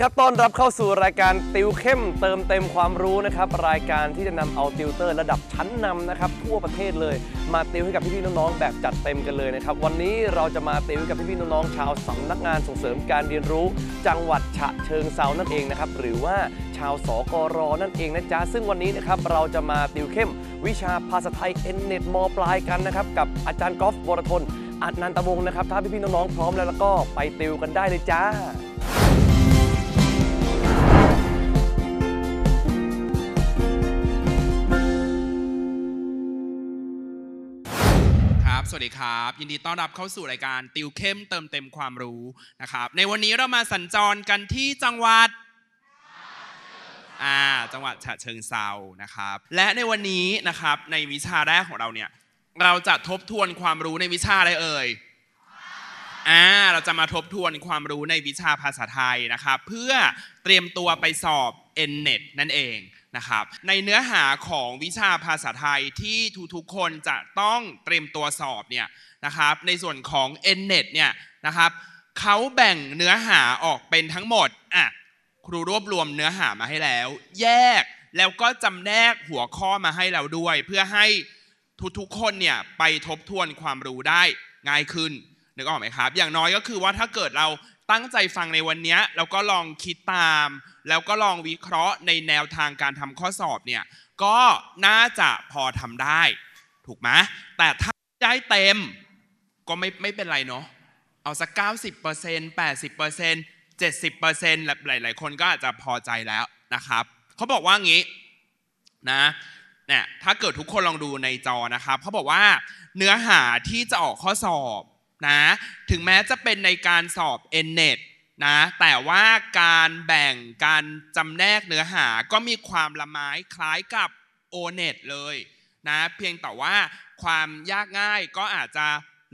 ีครับต้อนรับเข้าสู่รายการติวเข้ม เติมเต็มความรู้นะครับรายการที่จะนำเอาติวเตอร์ระดับชั้นนำนะครับทั่วประเทศเลยมาติวให้กับพี่ๆน้องๆแบบจัดเต็มกันเลยนะครับวันนี้เราจะมาติวกับพี่ๆน้องๆชาวสำนักงานส่งเสริมการเรียนรู้ จังหวัดฉะเชิงเซานั่นเองนะครับหรือว่าชาวสกรนั่นเองนะจ๊ะซึ่งวันนี้นะครับเราจะมาติวเข้ม วิชาภาษาไทยเอ็นเน็ตมปลายกันนะครับกับอาจารย์กอล์ฟุรทนอันันตวงศ์นะครับถ้าพี่ๆน้องๆพร้อมแล้วแล้วก็ไปติวกันได้เลยจ้าสวัสดีครับ ยินดีต้อนรับเข้าสู่รายการติวเข้มเติมเต็มความรู้นะครับ ในวันนี้เรามาสัญจรกันที่จังหวัด อ่า จังหวัดฉะเชิงเซานะครับและในวันนี้นะครับในวิชาแรกของเราเนี่ยเราจะทบทวนความรู้ในวิชาอะไรเอ่ยอ่าเราจะมาทบทวนความรู้ในวิชาภาษาไทยนะครับ เพื่อเตรียมตัวไปสอบ n n e t นั่นเองนะครับในเนื้อหาของวิชาภาษาไทยที่ทุกๆคนจะต้องเตรียมตัวสอบเนี่ยนะครับในส่วนของ n n e t เนี่ยนะครับเขาแบ่งเนื้อหาออกเป็นทั้งหมดอ่ะครูรวบรวมเนื้อหามาให้แล้วแยกแล้วก็จำแนกหัวข้อมาให้เราด้วย เพื่อให้ทุกๆคนเนี่ยไปทบทวนความรู้ได้ง่ายขึ้นนึกออกไหมครับ อย่างน้อยก็คือว่าถ้าเกิดเราตั้งใจฟังในวันนี้แล้วก็ลองคิดตาม แล้วก็ลองวิเคราะห์ในแนวทางการทำข้อสอบเนี่ยก็น่าจะพอทำได้ถูกไหมแต่ถ้าได้เต็มก็ไม่ไม่เป็นไรเนาะเอาสัก90% 80% 70%หลายหลายคนก็อาจจะพอใจแล้วนะครับเขาบอกว่างี้นะเนี่ยถ้าเกิดทุกคนลองดูในจอนะครับเขาบอกว่าเนื้อหาที่จะออกข้อสอบนะถึงแม้จะเป็นในการสอบ n n e t นะแต่ว่าการแบ่งการจำแนกเนื้อหาก็มีความละไม้คล้ายกับ o n e t เลยนะเพียงแต่ว่าความยากง่ายก็อาจจะ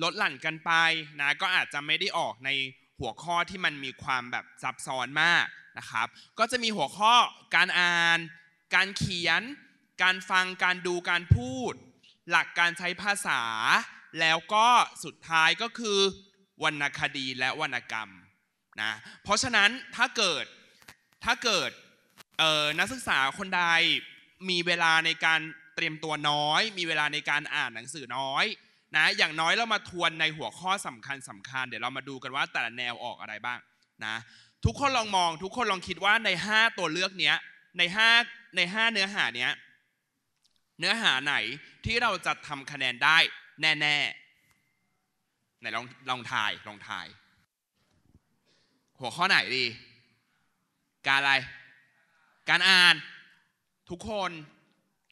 ลดหลั่นกันไปนะก็อาจจะไม่ได้ออกในหัวข้อที่มันมีความแบบซับซ้อนมากนะครับก็จะมีหัวข้อการอ่าน การเขียน การฟังการดูการพูด หลักการใช้ภาษาแล้วก็สุดท้ายก็คือวรรณคดีและวรรณกรรมนะเพราะฉะนั้นถ้าเกิดถ้าเกิดนักศึกษาคนใดมีเวลาในการเตรียมตัวน้อย มีเวลาในการอ่านหนังสือน้อยนะอย่างน้อยเรามาทวนในหัวข้อสำคัญสำคัญเดี๋ยวเรามาดูกันว่าแต่ละแนวออกอะไรบ้างนะทุกคนลองมองทุกคนลองคิดว่าใน 5 ตัวเลือกเนี้ยใน5ใน 5 เนื้อหาเนี้ยเนื้อหาไหนที่เราจะทำคะแนนได้แน่ๆไหนลองลองทายลองทาย หัวข้อไหนดี การอะไร การอ่าน ทุกคน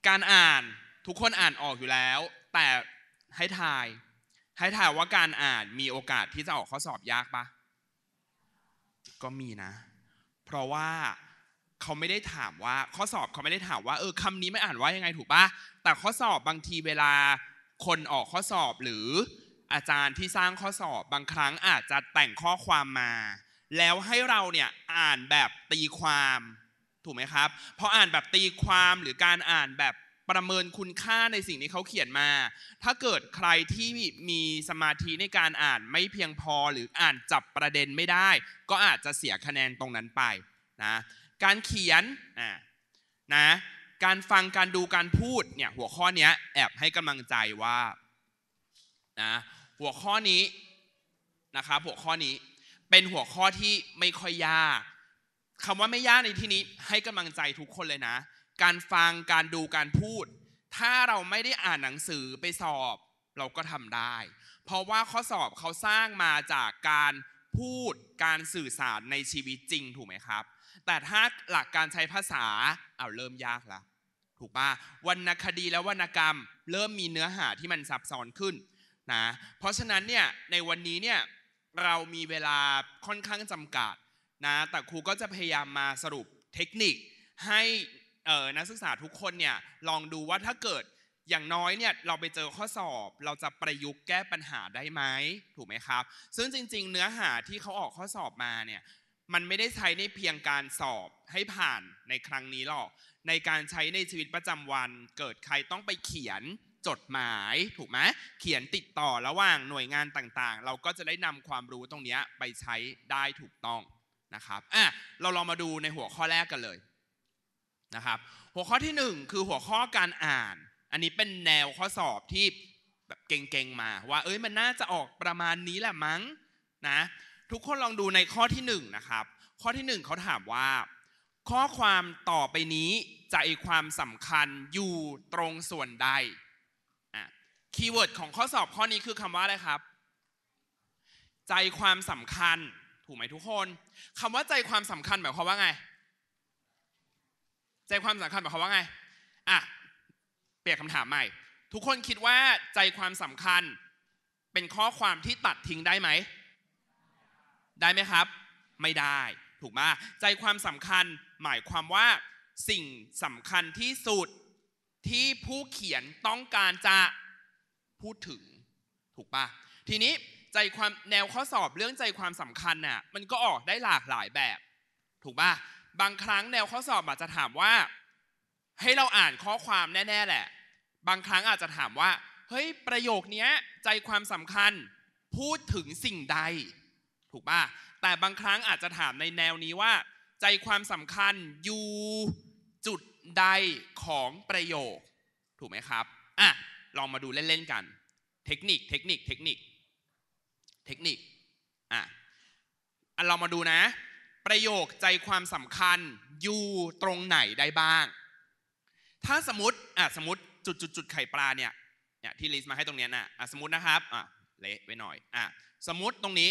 การอ่านทุกคนอ่านออกอยู่แล้ว แต่ให้ทาย ให้ทายว่าการอ่านมีโอกาสที่จะออกข้อสอบยากปะก็มีนะ เพราะว่าเขาไม่ได้ถามว่า ข้อสอบเขาไม่ได้ถามว่าเออคำนี้ไม่อ่านว่ายังไงถูกปะแต่ข้อสอบบางทีเวลาคนออกข้อสอบหรืออาจารย์ที่สร้างข้อสอบบางครั้งอาจจะแต่งข้อความมา แล้วให้เราเนี่ยอ่านแบบตีความ ถูกไหมครับพออ่านแบบตีความหรือการอ่านแบบประเมินคุณค่าในสิ่งที่เขาเขียนมา ถ้าเกิดใครที่มีสมาธิในการอ่านไม่เพียงพอหรืออ่านจับประเด็นไม่ได้ ก็อาจจะเสียคะแนนตรงนั้นไปนะ การเขียนนะนะการฟังการดูการพูดเนี่ยหัวข้อนี้แอบให้กำลังใจว่านะหัวข้อนี้นะครับหัวข้อนี้เป็นหัวข้อที่ไม่ค่อยยากคำว่าไม่ยากในที่นี้ให้กำลังใจทุกคนเลยนะ การฟังการดูการพูด ถ้าเราไม่ได้อ่านหนังสือไปสอบ เราก็ทำได้ เพราะว่าข้อสอบเขาสร้างมาจากการพูดการสื่อสารในชีวิตจริงถูกไหมครับ แต่ถ้าหลักการใช้ภาษาเอาเริ่มยากแล้วถูกปะวรรณคดีและวรรณกรรมเริ่มมีเนื้อหาที่มันซับซ้อนขึ้นนะเพราะฉะนั้นเนี่ยในวันนี้เนี่ยเรามีเวลาค่อนข้างจำกัดนะแต่ครูก็จะพยายามมาสรุปเทคนิค ให้นักศึกษาทุกคนเนี่ยลองดูว่าถ้าเกิดอย่างน้อยเนี่ยเราไปเจอข้อสอบ เราจะประยุกต์แก้ปัญหาได้ไหมถูกไหมครับซึ่งจริง ๆ เนื้อหาที่เขาออกข้อสอบมาเนี่ยมันไม่ได้ใช้ในเพียงการสอบให้ผ่านในครั้งนี้หรอก ในการใช้ในชีวิตประจำวัน เกิดใครต้องไปเขียนจดหมาย ถูกไหมเขียนติดต่อระหว่างหน่วยงานต่างๆ เราก็จะได้นำความรู้ตรงนี้ไปใช้ได้ถูกต้องนะครับอ่ะเราลองมาดูในหัวข้อแรกกันเลยนะครับ หัวข้อที่ 1 คือหัวข้อการอ่าน อันนี้เป็นแนวข้อสอบที่แบบเก่งๆมา ว่าเอ้ยมันน่าจะออกประมาณนี้แหละมั้งนะทุกคนลองดูในข้อที่1นะครับ ข้อที่ 1เขาถามว่าข้อความต่อไปนี้ใจความสำคัญอยู่ตรงส่วนใดคีย์เวิร์ดของข้อสอบข้อนี้คือคำว่าอะไรครับ ใจความสำคัญ ถูกไหมทุกคนคำว่าใจความสำคัญหมายความว่าไง ใจความสำคัญหมายความว่าไงอ่ะเปลี่ยนคำถามใหม่ ทุกคนคิดว่าใจความสำคัญ เป็นข้อความที่ตัดทิ้งได้ไหมได้ไหมครับ ไม่ได้ ถูกไหมใจความสำคัญหมายความว่าสิ่งสำคัญที่สุดที่ผู้เขียนต้องการจะพูดถึง ถูกปะทีนี้ใจความแนวข้อสอบเรื่องใจความสำคัญน่ะมันก็ออกได้หลากหลายแบบ ถูกปะบางครั้งแนวข้อสอบอาจจะถามว่า ให้เราอ่านข้อความแน่ๆแหละ บางครั้งอาจจะถามว่าเฮ้ยประโยคนี้ใจความสำคัญพูดถึงสิ่งใดถูกป่ะแต่บางครั้งอาจจะถามในแนวนี้ว่า ใจความสำคัญอยู่จุดใดของประโยค ถูกไหมครับอ่ะลองมาดูเล่นๆกัน เทคนิค เทคนิค เทคนิค เทคนิคอ่ะอ่ะเรามาดูนะ ประโยคใจความสำคัญอยู่ตรงไหนได้บ้าง ถ้าสมมติอ่ะสมมติจุดจุดจุดไข่ปลาเนี่ยเนี่ยที่ลิสต์มาให้ตรงเนี้ยนะอ่ะสมมตินะครับอ่ะเละไปหน่อยอ่ะสมมติตรงนี้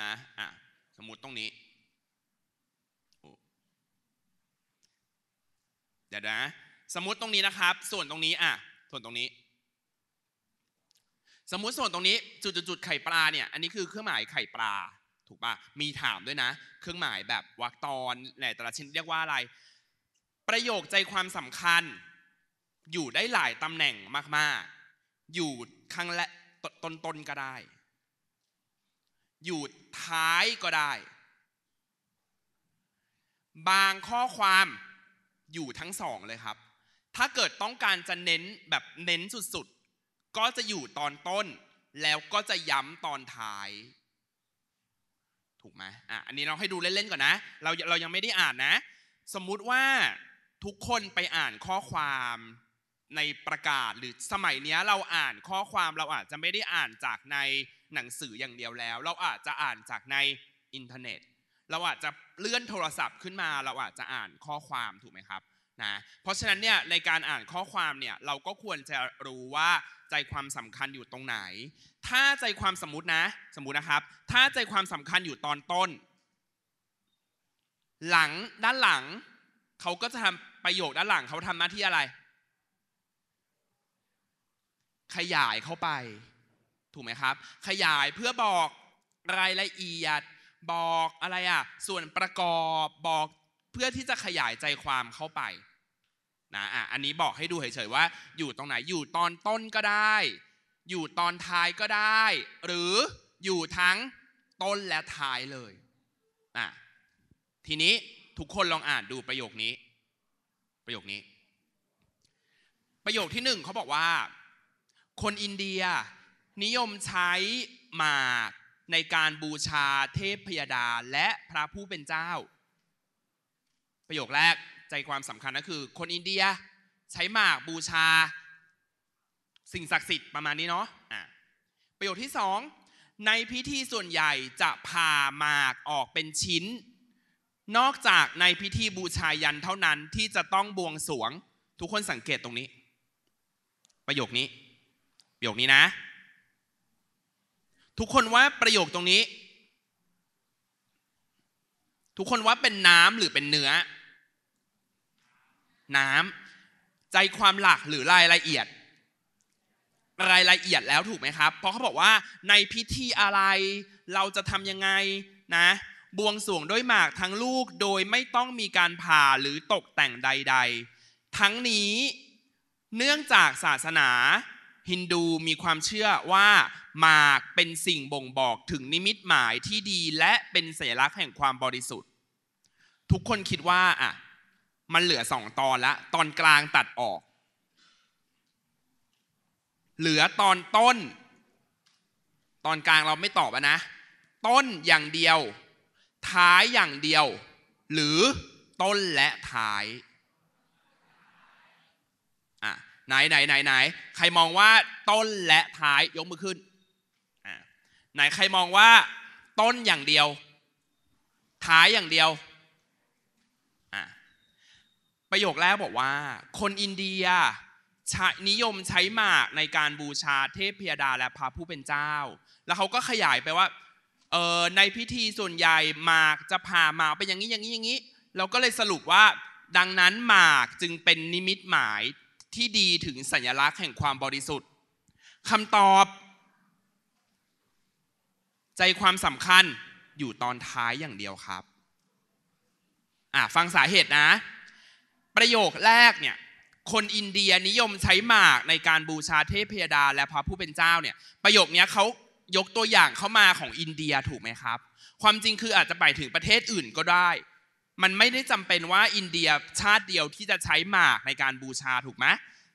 นะอ่ะสมมุติตรงนี้ เดี๋ยวนะสมมติตรงนี้นะครับ ส่วนตรงนี้อ่ะส่วนตรงนี้ สมมติส่วนตรงนี้ จุดๆๆไข่ปลาเนี่ย อันนี้คือเครื่องหมายไข่ปลาถูกปะมีถามด้วยนะ เครื่องหมายแบบวรรคตอนแหล่แต่ละชิ้นเรียกว่าอะไร ประโยคใจความสำคัญ อยู่ได้หลายตำแหน่งมากๆ อยู่ข้างและต้นๆก็ได้อยู่ท้ายก็ได้ บางข้อความอยู่ทั้งสองเลยครับถ้าเกิดต้องการจะเน้นแบบเน้นสุดๆก็จะอยู่ตอนต้น แล้วก็จะย้ำตอนท้าย ถูกไหมอ่ะอันนี้เราให้ดูเล่นๆก่อนนะเราเรายังไม่ได้อ่านนะ สมมุติว่าทุกคนไปอ่านข้อความในประกาศหรือสมัยนี้เราอ่านข้อความเราอาจจะไม่ได้อ่านจากในหนังสืออย่างเดียวแล้ว เราอาจจะอ่านจากในอินเทอร์เน็ต เราอาจจะเลื่อนโทรศัพท์ขึ้นมา เราอาจจะอ่านข้อความถูกไหมครับนะเพราะฉะนั้นเนี่ยในการอ่านข้อความเนี่ยเราก็ควรจะรู้ว่าใจความสำคัญอยู่ตรงไหน ถ้าใจความสมมตินะสมมตินะครับ ถ้าใจความสำคัญอยู่ตอนต้น หลังด้านหลังเขาก็จะทำประโยคด้านหลังเขาทำหน้าที่อะไร ขยายเข้าไปถูกไหมครับขยายเพื่อบอกรายละเอียด บอกอะไรอ่ะส่วนประกอบบอกเพื่อที่จะขยายใจความเข้าไปนะอ่ะอันนี้บอกให้ดูเฉยๆว่า อยู่ตรงไหนอยู่ตอนต้นก็ได้ อยู่ตอนท้ายก็ได้ หรืออยู่ทั้งต้นและท้ายเลยอ่ะทีนี้ทุกคนลองอ่านดูประโยคนี้ ประโยคนี้ ประโยคที่หนึ่งเขาบอกว่า คนอินเดียนิยมใช้หมากในการบูชาเทพพยดาและพระผู้เป็นเจ้า ประโยคแรกใจความสำคัญก็คือ คนอินเดียใช้หมากบูชาสิ่งศักดิ์สิทธิ์ประมาณนี้เนาะะประโยคที่สองในพิธีส่วนใหญ่จะผ่าหมากออกเป็นชิ้น นอกจากในพิธีบูชายันเท่านั้นที่จะต้องบวงสรวงทุกคนสังเกตตรงนี้ ประโยคนี้ประโยคนี้นะทุกคนว่าประโยคตรงนี้ ทุกคนว่าเป็นน้ำหรือเป็นเนื้อ น้ำใจความหลักหรือรายละเอียด รายละเอียดแล้วถูกไหมครับ เพราะเขาบอกว่าในพิธีอะไรเราจะทำยังไงนะ บวงสวงด้วยหมากทั้งลูกโดยไม่ต้องมีการผ่าหรือตกแต่งใด ๆ ทั้งนี้เนื่องจากศาสนา ฮินดูมีความเชื่อว่าหมากเป็นสิ่งบ่งบอกถึงนิมิตหมายที่ดีและเป็นสัญลักษณ์แห่งความบริสุทธิ์ ทุกคนคิดว่าอ่ะมันเหลือสองตอนละ ตอนกลางตัดออก เหลือตอนต้น ตอนกลางเราไม่ตอบนะ ต้นอย่างเดียว ท้ายอย่างเดียว หรือต้นและท้ายอ่ะไหนไหนไหนไหนใครมองว่าต้นและท้ายยกมือขึ้นไหนใครมองว่าต้นอย่างเดียวท้ายอย่างเดียวประโยคแรกบอกว่าคนอินเดียนิยมใช้หมากในการบูชาเทพพิยดาและพระผู้เป็นเจ้า แล้วเขาก็ขยายไปว่าเออในพิธีส่วนใหญ่หมากจะผ่าหมาเป็นอย่างนี้อย่างนี้อย่างนี้เราก็เลยสรุปว่าดังนั้นหมากจึงเป็นนิมิตหมายที่ดีถึงสัญลักษณ์แห่งความบริสุทธิ์คำตอบใจความสำคัญอยู่ตอนท้ายอย่างเดียวครับอ่ะฟังสาเหตุนะ ประโยคแรกเนี่ยคนอินเดียนิยมใช้หมากในการบูชาเทพยดาและพระผู้เป็นเจ้าเนี่ยประโยคนี้เขายกตัวอย่างเข้ามาของอินเดียถูกไหมครับ ความจริงคืออาจจะไปถึงประเทศอื่นก็ได้ มันไม่ได้จำเป็นว่าอินเดียชาติเดียวที่จะใช้หมากในการบูชาถูกไหม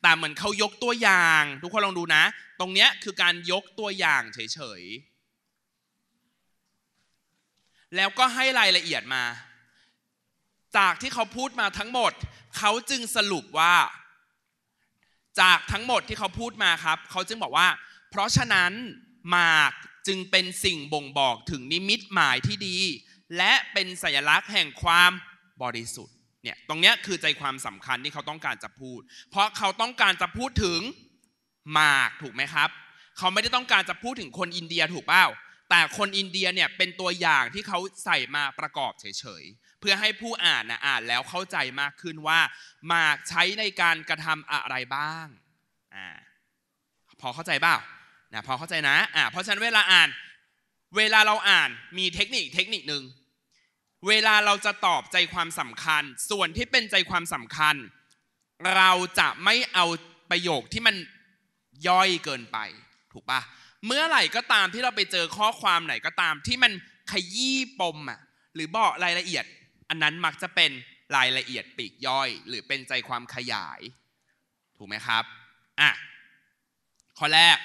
แต่เหมือนเขายกตัวอย่างทุกคนลองดูนะ ตรงนี้คือการยกตัวอย่างเฉยแล้วก็ให้รายละเอียดมา จากที่เขาพูดมาทั้งหมด เขาจึงสรุปว่าจากทั้งหมดที่เขาพูดมาครับเขาจึงบอกว่า เพราะฉะนั้นหมากจึงเป็นสิ่งบ่งบอกถึงนิมิตหมายที่ดี และเป็นสัญลักษณ์แห่งความบริสุทธิ์เนี่ยตรงเนี้ยคือใจความสำคัญที่เขาต้องการจะพูด เพราะเขาต้องการจะพูดถึงหมากถูกไหมครับ เขาไม่ได้ต้องการจะพูดถึงคนอินเดียถูกเปล่าแต่คนอินเดียเนี่ยเป็นตัวอย่างที่เขาใส่มาประกอบเฉยๆเพื่อให้ผู้อ่านนะอ่านแล้วเข้าใจมากขึ้นว่ามาใช้ในการกระทำอะไรบ้างอ่าพอเข้าใจเปล่านะพอเข้าใจนะอ่าเพราะฉะนั้นเวลาอ่านเวลาเราอ่านมีเทคนิคเทคนิคหนึ่งเวลาเราจะตอบใจความสำคัญ ส่วนที่เป็นใจความสำคัญ เราจะไม่เอาประโยคที่มันย่อยเกินไปถูกปะ่ะเมื่อไหร่ก็ตามที่เราไปเจอข้อความไหนก็ตามที่มันขยี้ปมอ่ะหรือบอกรายละเอียด อันนั้นมักจะเป็นรายละเอียดปีกย่อย หรือเป็นใจความขยาย ถูกไหมครับอ่ะข้อแรก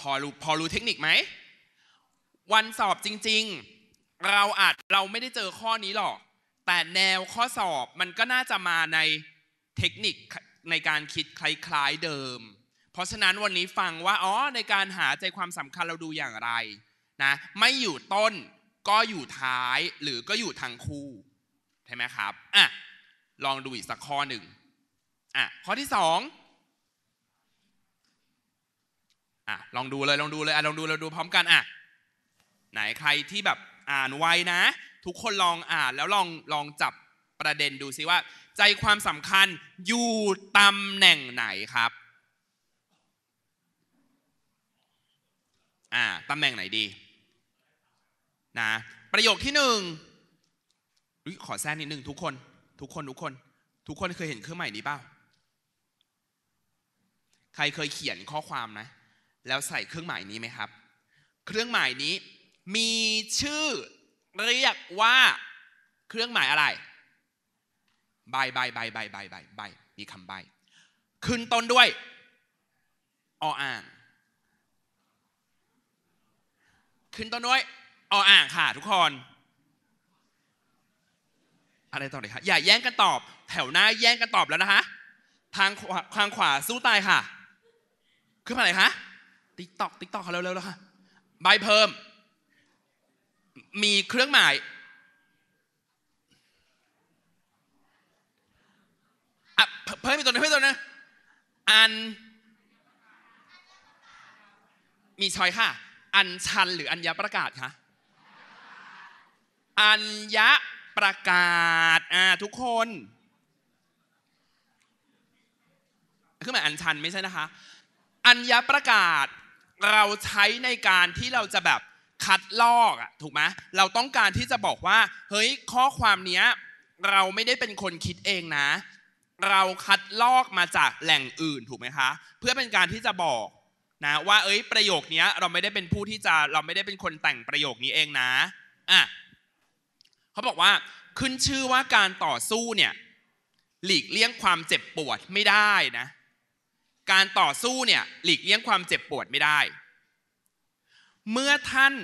พอรู้พอรู้เทคนิคไหมวันสอบจริงๆ เราอาจเราไม่ได้เจอข้อนี้หรอก แต่แนวข้อสอบมันก็น่าจะมาในเทคนิคในการคิดคล้ายๆเดิมเพราะฉะนั้นวันนี้ฟังว่าอ๋อในการหาใจความสำคัญเราดูอย่างไรนะ ไม่อยู่ต้นก็อยู่ท้ายหรือก็อยู่ทางคู่ ใช่ไหมครับอ่ะลองดูอีกสักข้อหนึ่งอ่ะข้อที่สองอ่ะลองดูเลยลองดูเลยอ่ะลองดูเราดูพร้อมกันอ่ะไหนใครที่แบบอ่านไวนะ ทุกคนลองอ่านแล้วลองลองจับประเด็นดูซิว่า ใจความสำคัญอยู่ตำแหน่งไหนครับอ่า ตำแหน่งไหนดี นะ ประโยคที่หนึ่ง ขอแซนนิดหนึ่งทุกคน ทุกคน ทุกคน ทุกคนเคยเห็นเครื่องใหม่นี้เปล่า ใครเคยเขียนข้อความนะ แล้วใส่เครื่องหมายนี้ไหมครับ เครื่องหมายนี้มีชื่อเรียกว่าเครื่องหมายอะไรใบใบใบใบใบใบใบมีคำใบขึ้นต้นด้วย ออ่างขึ้นต้นด้วยออ่างค่ะ ทุกคน อะไรต่อเลยคะอย่าแย่งกันตอบ แถวหน้าแย่งกันตอบแล้วนะคะทางขวทางขวาสู้ตายค่ะ ขึ้นมาไหนคะติ๊กตอกติ๊กตอกเขาเร็วๆแล้วค่ะ ใบเพิ่ม มีเครื่องหมายเพิ่มอีกตัวนึงเพิ่มตัวนึงอัน มีชอยค่ะอัญชันหรืออัญญประกาศคะอัญญประกาศอ่าทุกคนคือหมายอัญชันไม่ใช่นะคะอัญญประกาศเราใช้ในการที่เราจะแบบคัดลอกอะถูกไหมเราต้องการที่จะบอกว่าเฮ้ยข้อความเนี้ย เราไม่ได้เป็นคนคิดเองนะ เราคัดลอกมาจากแหล่งอื่นถูกไหมคะเพื่อเป็นการที่จะบอกนะว่าเอ้ยประโยคนี้เราไม่ได้เป็นผู้ที่จะเราไม่ได้เป็นคนแต่งประโยคนี้เองนะอ่ะเขาบอกว่าขึ้นชื่อว่าการต่อสู้เนี่ยหลีกเลี่ยงความเจ็บปวดไม่ได้นะ การต่อสู้เนี่ยหลีกเลี่ยงความเจ็บปวดไม่ได้ เมื่อท่าน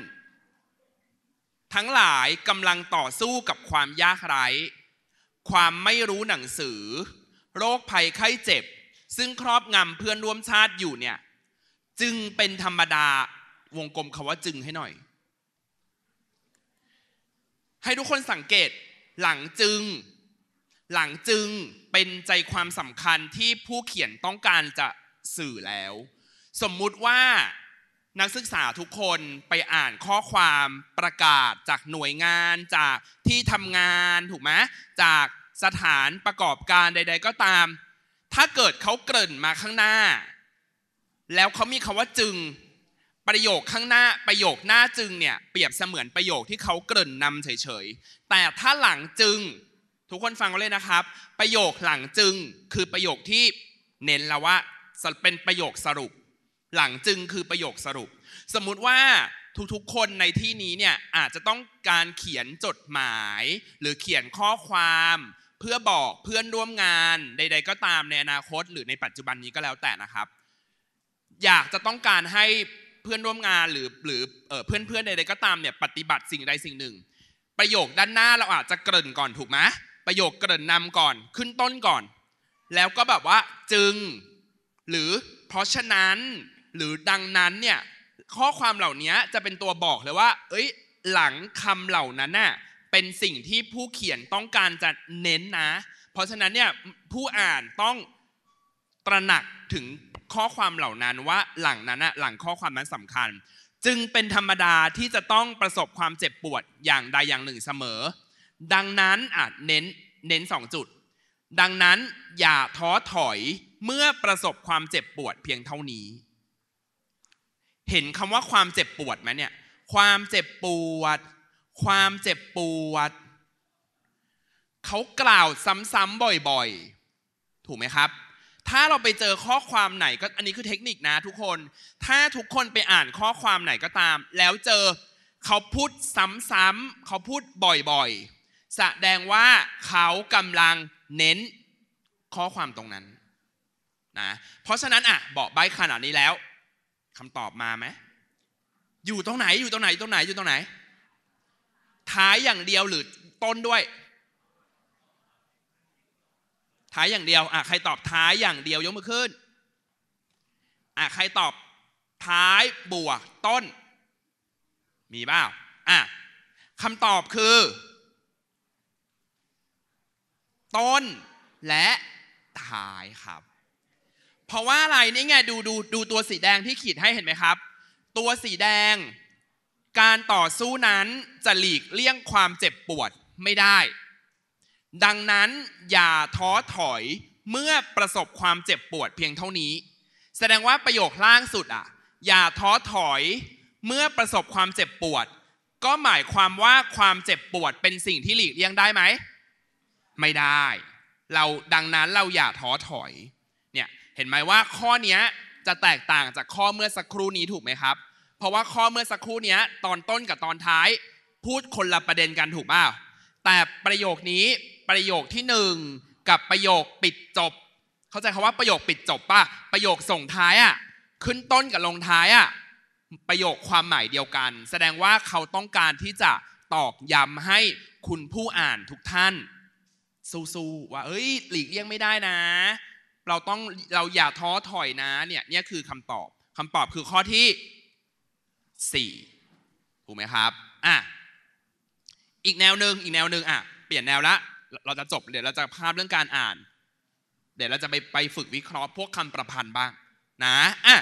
ทั้งหลายกำลังต่อสู้กับความยากไร้ ความไม่รู้หนังสือ โรคภัยไข้เจ็บ ซึ่งครอบงำเพื่อนร่วมชาติอยู่เนี่ยจึงเป็นธรรมดาวงกลมคาว่าจึงให้หน่อย ให้ทุกคนสังเกตหลังจึง หลังจึงเป็นใจความสำคัญที่ผู้เขียนต้องการจะสื่อแล้ว สมมุติว่านักศึกษาทุกคนไปอ่านข้อความประกาศจากหน่วยงาน จากที่ทำงานถูกไหมจากสถานประกอบการใดๆก็ตาม ถ้าเกิดเขาเกริ่นมาข้างหน้าแล้วเขามีคำว่าจึงประโยคข้างหน้าประโยคหน้าจึงเนี่ยเปรียบเสมือนประโยคที่เขาเกริ่นนำเฉยๆแต่ถ้าหลังจึงทุกคนฟังเลยนะครับ ประโยคหลังจึงคือประโยคที่เน้นแล้วว่าเป็นประโยคสรุป หลังจึงคือประโยคสรุป สมมุติว่าทุกๆคนในที่นี้เนี่ยอาจจะต้องการเขียนจดหมาย หรือเขียนข้อความ เพื่อบอกเพื่อนร่วมงานใด ๆก็ตามในอนาคต หรือในปัจจุบันนี้ก็แล้วแต่นะครับอยากจะต้องการให้เพื่อนร่วมงานหรือหรือเพื่อนเพื่อนใดๆก็ตามเนี่ยปฏิบัติสิ่งใดสิ่งหนึ่ง ประโยคด้านหน้าเราอาจจะเกริ่นก่อนถูกไหมประโยคเกริ่นนำก่อนขึ้นต้นก่อน แล้วก็แบบว่าจึงหรือ เพราะฉะนั้นหรือดังนั้นเนี่ยข้อความเหล่านี้จะเป็นตัวบอกเลยว่า เอ้ยหลังคำเหล่านั้นน่ะเป็นสิ่งที่ผู้เขียนต้องการจะเน้นนะ เพราะฉะนั้นเนี่ยผู้อ่านต้องตระหนักถึงข้อความเหล่านั้นว่าหลังนั้นอะหลังข้อความนั้นสำคัญ จึงเป็นธรรมดาที่จะต้องประสบความเจ็บปวดอย่างใดอย่างหนึ่งเสมอ ดังนั้นอาจเน้นเน้นสองจุด ดังนั้นอย่าท้อถอยเมื่อประสบความเจ็บปวดเพียงเท่านี้ เห็นคำว่าความเจ็บปวดไหมเนี่ย ความเจ็บปวด ความเจ็บปวด เขากล่าวซ้ำๆบ่อย ๆ ถูกไหมครับถ้าเราไปเจอข้อความไหนก็อันนี้คือเทคนิคนะทุกคน ถ้าทุกคนไปอ่านข้อความไหนก็ตาม แล้วเจอเขาพูดซ้ำๆเขาพูดบ่อยๆแสดงว่าเขากำลังเน้นข้อความตรงนั้นนะเพราะฉะนั้นอ่ะบอกใบขนาดนี้แล้วคำตอบมาไหมอยู่ตรงไหนอยู่ตรงไหนตรงไหนอยู่ตรงไหน ท้ายอย่างเดียวหรือต้นด้วยท้ายอย่างเดียว อ่ะ ใครตอบท้ายอย่างเดียวยกมือขึ้น อ่ะ ใครตอบท้ายบวกต้น มีบ้าอ่ะคำตอบคือ ต้นและท้ายครับ เพราะว่าอะไรนี่ไง ดูดูดูตัวสีแดงที่ขีดให้เห็นไหมครับ ตัวสีแดง การต่อสู้นั้นจะหลีกเลี่ยงความเจ็บปวดไม่ได้ดังนั้นอย่าท้อถอยเมื่อประสบความเจ็บปวดเพียงเท่านี้ แสดงว่าประโยคล่างสุดอ่ะอย่าท้อถอยเมื่อประสบความเจ็บปวด ก็หมายความว่าความเจ็บปวดเป็นสิ่งที่หลีกเลี่ยงได้ไหม ไม่ได้ เราดังนั้นเราอย่าท้อถอยเนี่ยเห็นไหมว่าข้อนี้จะแตกต่างจากข้อเมื่อสักครู่นี้ถูกไหมครับ เพราะว่าข้อเมื่อสักครู่นี้ตอนต้นกับตอนท้าย พูดคนละประเด็นกันถูกเปล่าแต่ประโยคนี้ประโยคที่หนึ่งกับประโยคปิดจบ เข้าใจคำว่าประโยคปิดจบป่ะประโยคส่งท้ายอ่ะ ขึ้นต้นกับลงท้ายอ่ะ ประโยคความหมายเดียวกัน แสดงว่าเขาต้องการที่จะตอกย้ำให้คุณผู้อ่านทุกท่านสู้ๆว่าเอ้ยหลีกเลี่ยงไม่ได้นะ เราต้องเราอย่าท้อถอยนะเนี่ยเนี่ยคือคำตอบคำตอบคือข้อที่สี่ถูกไหมครับอ่ะอีกแนวหนึ่งอีกแนวหนึ่งอ่ะเปลี่ยนแนวละเราจะจบเดี๋ยวเราจะภาพเรื่องการอ่าน เดี๋ยวเราจะไปไปฝึกวิเคราะห์พวกคำประพันธ์บ้าง นะอ่ะ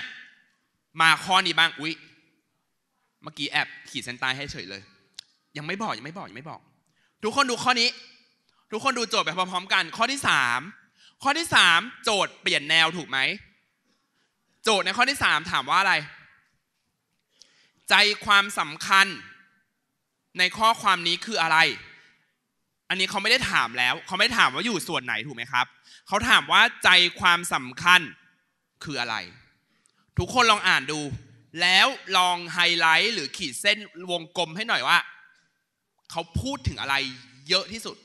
มาข้อนี้บ้างอุ๊ยเมื่อกี้แอบขีดเส้นใต้ให้เฉยเลย ยังไม่บอก ยังไม่บอก ยังไม่บอก ทุกคนดูข้อนี้ ทุกคนดูโจทย์ไปพร้อม ๆ กัน ข้อที่สามข้อที่สาม โจทย์เปลี่ยนแนวถูกไหม โจทย์ในข้อที่สาม ถามว่าอะไร ใจความสำคัญ ในข้อความนี้คืออะไรอันนี้เขาไม่ได้ถามแล้วเขาไม่ถามว่าอยู่ส่วนไหนถูกไหมครับเขาถามว่าใจความสำคัญคืออะไร ทุกคนลองอ่านดู แล้วลองไฮไลท์หรือขีดเส้นวงกลมให้หน่อยว่าเขาพูดถึงอะไรเยอะที่สุด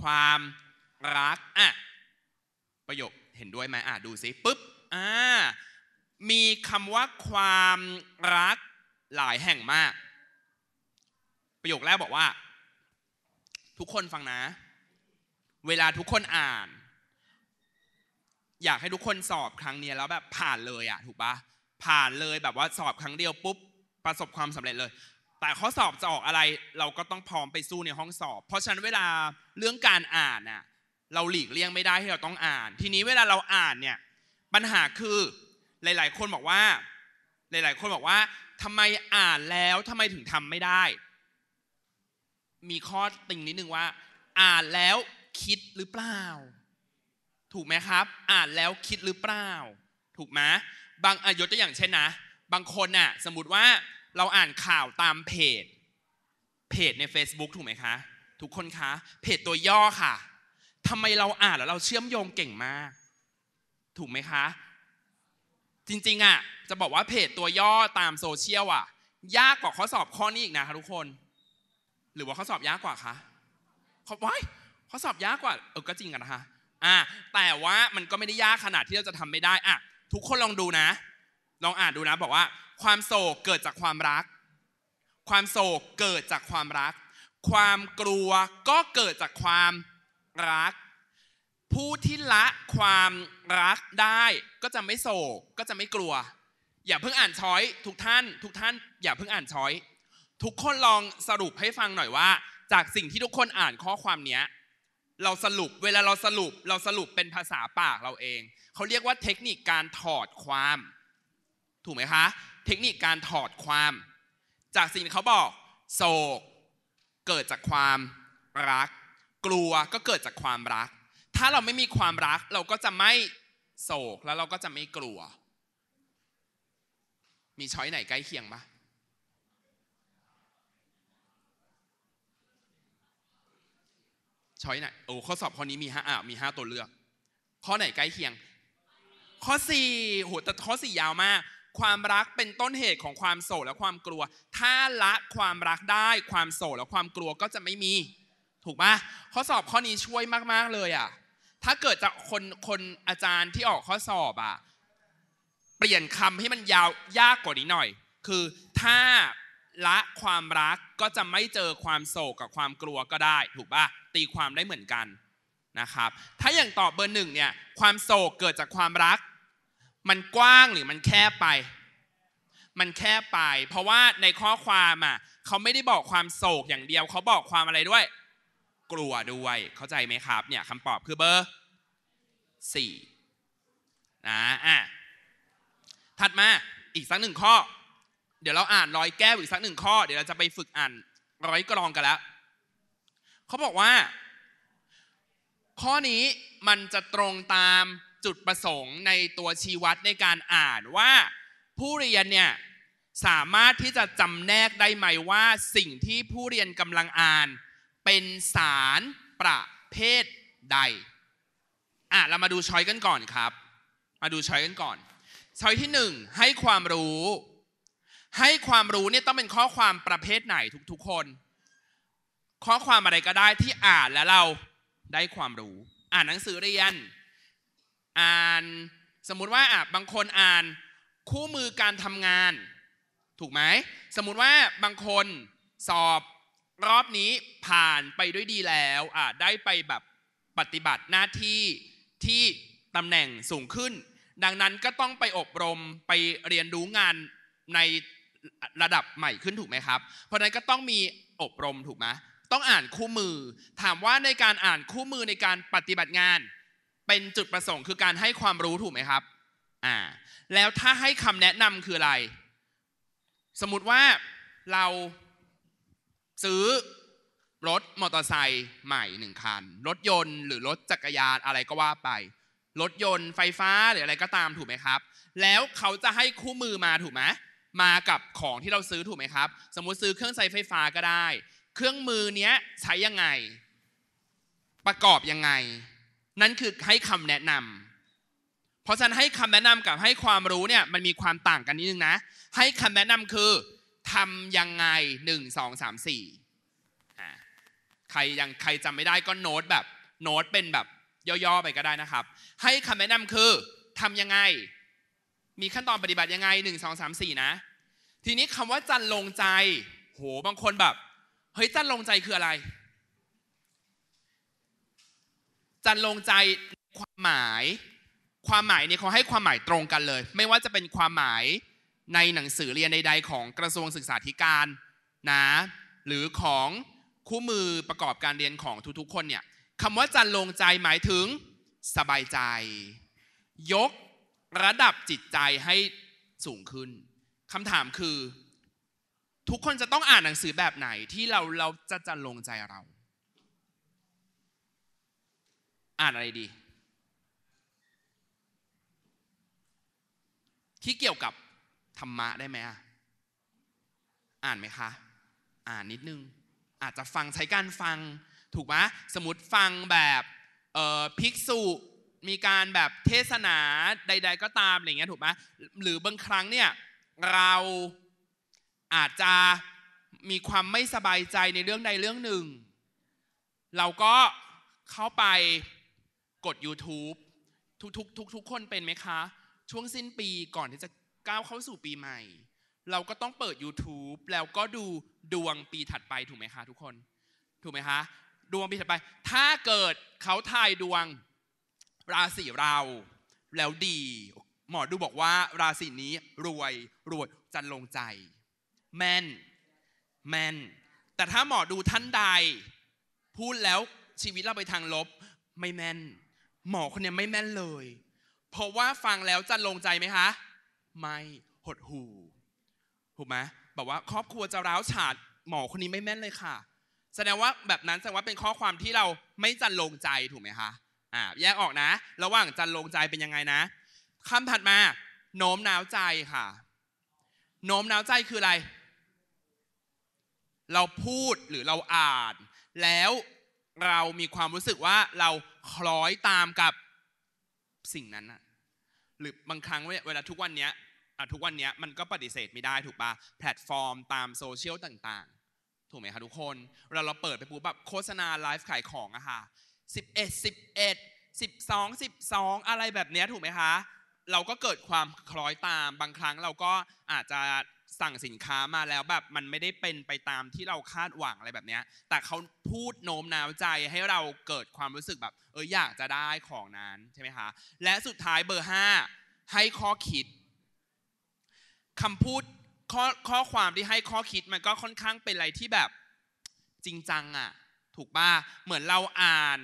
ความรักอ่ะประโยคเห็นด้วยไหมอ่ะดูสิปุ๊บอ่ามีคำว่าความรักหลายแห่งมากประโยคแรกบอกว่า ทุกคนฟังนะ เวลาทุกคนอ่าน อยากให้ทุกคนสอบครั้งนี้แล้วแบบผ่านเลยอะถูกปะผ่านเลยแบบว่าสอบครั้งเดียวปุ๊บประสบความสำเร็จเลย แต่ข้อสอบจะออกอะไรเราก็ต้องพร้อมไปสู้ในห้องสอบ เพราะฉะนั้นเวลาเรื่องการอ่านน่ะเราหลีกเลี่ยงไม่ได้ที่เราต้องอ่านทีนี้เวลาเราอ่านเนี่ยปัญหาคือหลายๆคนบอกว่าหลายๆคนบอกว่า ทำไมอ่านแล้วทำไมถึงทำไม่ได้มีข้อติ่งนิดนึงว่า อ่านแล้วคิดหรือเปล่า ถูกไหมครับ อ่านแล้วคิดหรือเปล่า ถูกไหมบางอายุตัวอย่างเช่นนะ บางคนน่ะ สมมติว่าเราอ่านข่าวตามเพจ เพจใน Facebook ถูกไหมคะทุกคนคะ เพจตัวย่อค่ะทำไมเราอ่านแล้วเราเชื่อมโยงเก่งมาก ถูกไหมคะ จริง ๆอ่ะ จะบอกว่าเพจตัวย่อตามโซเชียลอ่ะ ยากกว่าข้อสอบข้อนี้อีกนะคะทุกคนหรือว่าข้อสอบยากกว่าคะ ขอบไว้ข้อสอบยากกว่า เออ ก็จริงกันนะคะอ่าแต่ว่ามันก็ไม่ได้ยากขนาดที่เราจะทำไม่ได้อ่ะทุกคนลองดูนะ ลองอ่านดูนะ บอกว่าความโศกเกิดจากความรัก ความโศกเกิดจากความรัก ความกลัวก็เกิดจากความรัก ผู้ที่ละความรักได้ก็จะไม่โศก ก็จะไม่กลัว อย่าเพิ่งอ่านช้อย ทุกท่าน ทุกท่านอย่าเพิ่งอ่านช้อยทุกคนลองสรุปให้ฟังหน่อยว่า จากสิ่งที่ทุกคนอ่านข้อความนี้เราสรุปเวลาเราสรุป เราสรุปเป็นภาษาปากเราเองเขาเรียกว่าเทคนิคการถอดความ ถูกไหมคะ เทคนิคการถอดความ จากสิ่งที่เขาบอก โศก เกิดจากความรัก กลัวก็เกิดจากความรัก ถ้าเราไม่มีความรักเราก็จะไม่โศกแล้วเราก็จะไม่กลัว มีช้อยไหนใกล้เคียงหมช้อยไหนโอ้ข้อสอบข้อนี้มีห้าอ่ามีห้าตัวเลือกข้อไหนใกล้เคียงข้อสี่โหแต่ข้อสี่ยาวมาก ความรักเป็นต้นเหตุของความโศและความกลัว ถ้าละความรักได้ความโศและความกลัวก็จะไม่มี ถูกปะข้อสอบข้อนี้ช่วยมาก ๆเลย อ่ะ ถ้าเกิดจากคนคนอาจารย์ที่ออกข้อสอบอ่ะเปลี่ยนคำให้มันยาวยากกว่านี้หน่อย คือถ้าละความรักก็จะไม่เจอความโศกกับความกลัวก็ได้ ถูกปะตีความได้เหมือนกันนะครับ ถ้าอย่างตอบเบอร์หนึ่งเนี่ยความโศกเกิดจากความรัก มันกว้างหรือมันแคบไป มันแคบไป เพราะว่าในข้อความอ่ะเขาไม่ได้บอกความโศกอย่างเดียวเขาบอกความอะไรด้วย กลัวด้วย เข้าใจไหมครับเนี่ยคำตอบคือเบอร์สี่นะอ่ะถัดมาอีกสักหนึ่งข้อเดี๋ยวเราอ่านร้อยแก้วอีกสักหนึ่งข้อ เดี๋ยวเราจะไปฝึกอ่าน ร้อยกรองกันแล้ว เขาบอกว่า ข้อนี้มันจะตรงตามจุดประสงค์ในตัวชี้วัดในการอ่านว่าผู้เรียนเนี่ย สามารถที่จะจำแนกได้ไหมว่าสิ่งที่ผู้เรียนกำลังอ่านเป็นสารประเภทใดอ่ะเรามาดูช้อยกันก่อนครับ มาดูช้อยกันก่อนช้อยที่หนึ่ง ให้ความรู้ให้ความรู้เนี่ยต้องเป็นข้อความประเภทไหนทุกๆคน ข้อความอะไรก็ได้ที่อ่านแล้วเราได้ความรู้ อ่านหนังสือเรียนอ่านสมมุติว่าอ่ะบางคนอ่านคู่มือการทำงานถูกไหมสมมุติว่าบางคนสอบรอบนี้ผ่านไปด้วยดีแล้วอ่ะได้ไปแบบปฏิบัติหน้าที่ที่ตำแหน่งสูงขึ้น ดังนั้นก็ต้องไปอบรมไปเรียนรู้งานในระดับใหม่ขึ้นถูกไหมครับ เพราะนั้นก็ต้องมีอบรมถูกไหมต้องอ่านคู่มือ ถามว่าในการอ่านคู่มือในการปฏิบัติงาน เป็นจุดประสงค์คือการให้ความรู้ถูกไหมครับอ่าแล้วถ้าให้คำแนะนำคืออะไร สมมติว่าเราซื้อรถมอเตอร์ไซค์ใหม่หนึ่งคันรถยนต์หรือรถจักรยานอะไรก็ว่าไปรถยนต์ไฟฟ้าหรืออะไรก็ตามถูกไหมครับ แล้วเขาจะให้คู่มือมาถูกไหมมากับของที่เราซื้อถูกไหมครับ สมมุติซื้อเครื่องใช้ไฟฟ้าก็ได้ เครื่องมือเนี้ยใช้ยังไง ประกอบยังไง นั่นคือให้คำแนะนำ เพราะฉะนั้นให้คำแนะนำกับให้ความรู้เนี่ยมันมีความต่างกันนิดนึงนะให้คำแนะนำคือทำยังไงหนึ่งสองสามสี่ใครยังใครจำไม่ได้ก็โน้ตแบบโน้ตเป็นแบบย่อๆไปก็ได้นะครับ ให้คำแนะนำคือทำยังไงมีขั้นตอนปฏิบัติยังไงหนึ่งงสามสี่นะ ทีนี้คำว่าจันลงใจ โห บางคน แบบ เฮ้ยจันลงใจ คือ อะไร จันลงใจ ความหมาย ความหมาย เนี่ยเขาให้ ความหมาย ตรง กัน เลย ไม่ว่า จะ เป็น ความหมาย ใน หนังสือ เรียน ใด ๆ ของ กระทรวง ศึกษาธิการ นะ หรือ ของ คู่มือ ประกอบ การ เรียน ของ ทุก ๆ คน เนี่ยคำว่าจันลงใจ หมาย ถึง สบายใจ ยกระดับจิตใจให้สูงขึ้นคำถามคือทุกคนจะต้องอ่านหนังสือแบบไหนที่เราเราจะจะลงใจเรา อ่านอะไรดี ที่เกี่ยวกับธรรมะได้ไหมอ่านไหมคะ อ่านนิดนึงอาจจะฟังใช้การฟัง ถูกไหมสมมติฟังแบบภิกษุมีการแบบเทศนาใด ๆ ก็ตามอะไรเงี้ยถูกไหมหรือบางครั้งเนี่ยเราอาจจะมีความไม่สบายใจในเรื่องใดเรื่องหนึ่ง เราก็เข้าไปกด YouTube ทุกๆทุกทุกคนเป็นไหมคะ ช่วงสิ้นปีก่อนที่จะก้าวเข้าสู่ปีใหม่ เราก็ต้องเปิด YouTube แล้วก็ดูดวงปีถัดไปถูกไหมคะทุกคน ถูกไหมคะดวงปีถัดไป ถ้าเกิดเขาทายดวงราศีเราแล้วดีหมอดูบอกว่า ราศีนี้รวยรวยจันลงใจ แม่นแม่น แต่ถ้าหมอดูท่านใด พูดแล้วชีวิตเราไปทางลบไม่แม่น หมอคนนี้ไม่แม่นเลย เพราะว่าฟังแล้วจันลงใจไหมคะไม่หดหูถูกไหมบอกว่าครอบครัวจะร้าวฉาดหมอคนนี้ไม่แม่นเลยค่ะ แสดงว่าแบบนั้นแสดงว่าเป็นข้อความที่เราไม่จันลงใจถูกไหมคะอ่าแยกออกนะ ระหว่างจันลงใจเป็นยังไงนะคำถัดมาโน้มน้าวใจค่ะโน้มน้าวใจคืออะไร เราพูดหรือเราอ่าน แล้วเรามีความรู้สึกว่าเราคล้อยตามกับสิ่งนั้นนะหรือบางครั้งเวลาทุกวันนี้ทุกวันนี้มันก็ปฏิเสธไม่ได้ถูกปะแพลตฟอร์มตามโซเชียลต่างๆ ถูกไหมคะทุกคนเราเราเปิดไปปุ๊บแบบโฆษณาไลฟ์ขายของอะค่ะ11 11 12 12 อะไรแบบนี้ถูกไหมคะ เราก็เกิดความคล้อยตาม บางครั้งเราก็อาจจะสั่งสินค้ามาแล้วแบบมันไม่ได้เป็นไปตามที่เราคาดหวังอะไรแบบนี้แต่เขาพูดโน้มน้าวใจให้เราเกิดความรู้สึกแบบ เอออยากจะได้ของนั้นใช่ไหมคะ และสุดท้ายเบอร์ 5 ให้ข้อคิดคำพูดข้อข้อความที่ให้ข้อคิดมันก็ค่อนข้างเป็นอะไรที่แบบจริงจังอะ่ะถูกป่ะเหมือนเราอ่าน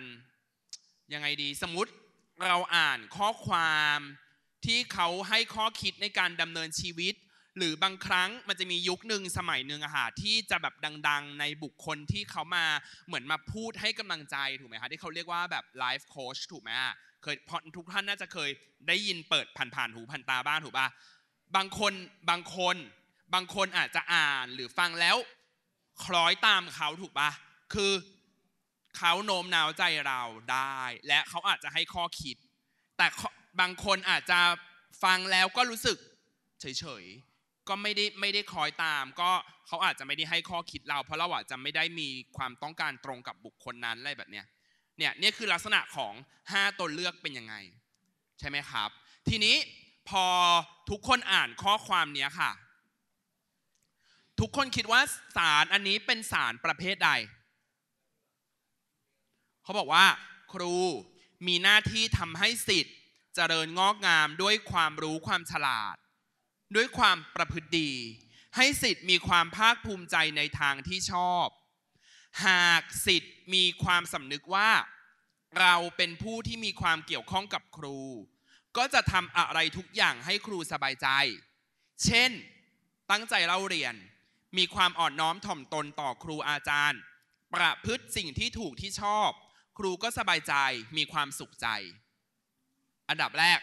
ยังไงดีสมมติเราอ่านข้อความที่เขาให้ข้อคิดในการดำเนินชีวิต หรือบางครั้งมันจะมียุคหนึ่งสมัยหนึ่งอะค่ะที่จะแบบดัง ๆ ในบุคคลที่เขามาเหมือนมาพูดให้กำลังใจถูกไหมคะที่เขาเรียกว่าแบบไลฟ์โค้ชถูกไหมเคยพอทุกท่านน่าจะเคยได้ยินเปิดผ่านๆหูผ่านตาบ้างถูกป่ะบางคนบางคนบางคนอาจจะอ่านหรือฟังแล้วคล้อยตามเขาถูกป่ะคือเขาโน้มน้าวใจเราได้ และเขาอาจจะให้ข้อคิด แต่บางคนอาจจะฟังแล้วก็รู้สึกเฉยๆก็ไม่ได้ไม่ได้คอยตามก็เขาอาจจะไม่ได้ให้ข้อคิดเรา เพราะเราอาจจะไม่ได้มีความต้องการตรงกับบุคคลนั้นอะไรแบบเนี้ยเนี่ยนี่คือลักษณะของ 5ตัวเลือกเป็นยังไงใช่ไหมครับ ทีนี้พอทุกคนอ่านข้อความเนี้ยค่ะ ทุกคนคิดว่าสารอันนี้เป็นสารประเภทใดเขาบอกว่า ครูมีหน้าที่ทำให้สิทธิ์เจริญงอกงามด้วยความรู้ความฉลาด ด้วยความประพฤติดี ให้สิทธิ์มีความภาคภูมิใจในทางที่ชอบ หากสิทธิ์มีความสานึกว่า เราเป็นผู้ที่มีความเกี่ยวข้องกับครู ก็จะทำอะไรทุกอย่างให้ครูสบายใจ เช่นตั้งใจเล่าเรียนมีความอ่อนน้อมถ่อมตนต่อครูอาจารย์ ประพฤติสิ่งที่ถูกที่ชอบครูก็สบายใจมีความสุขใจ อันดับแรก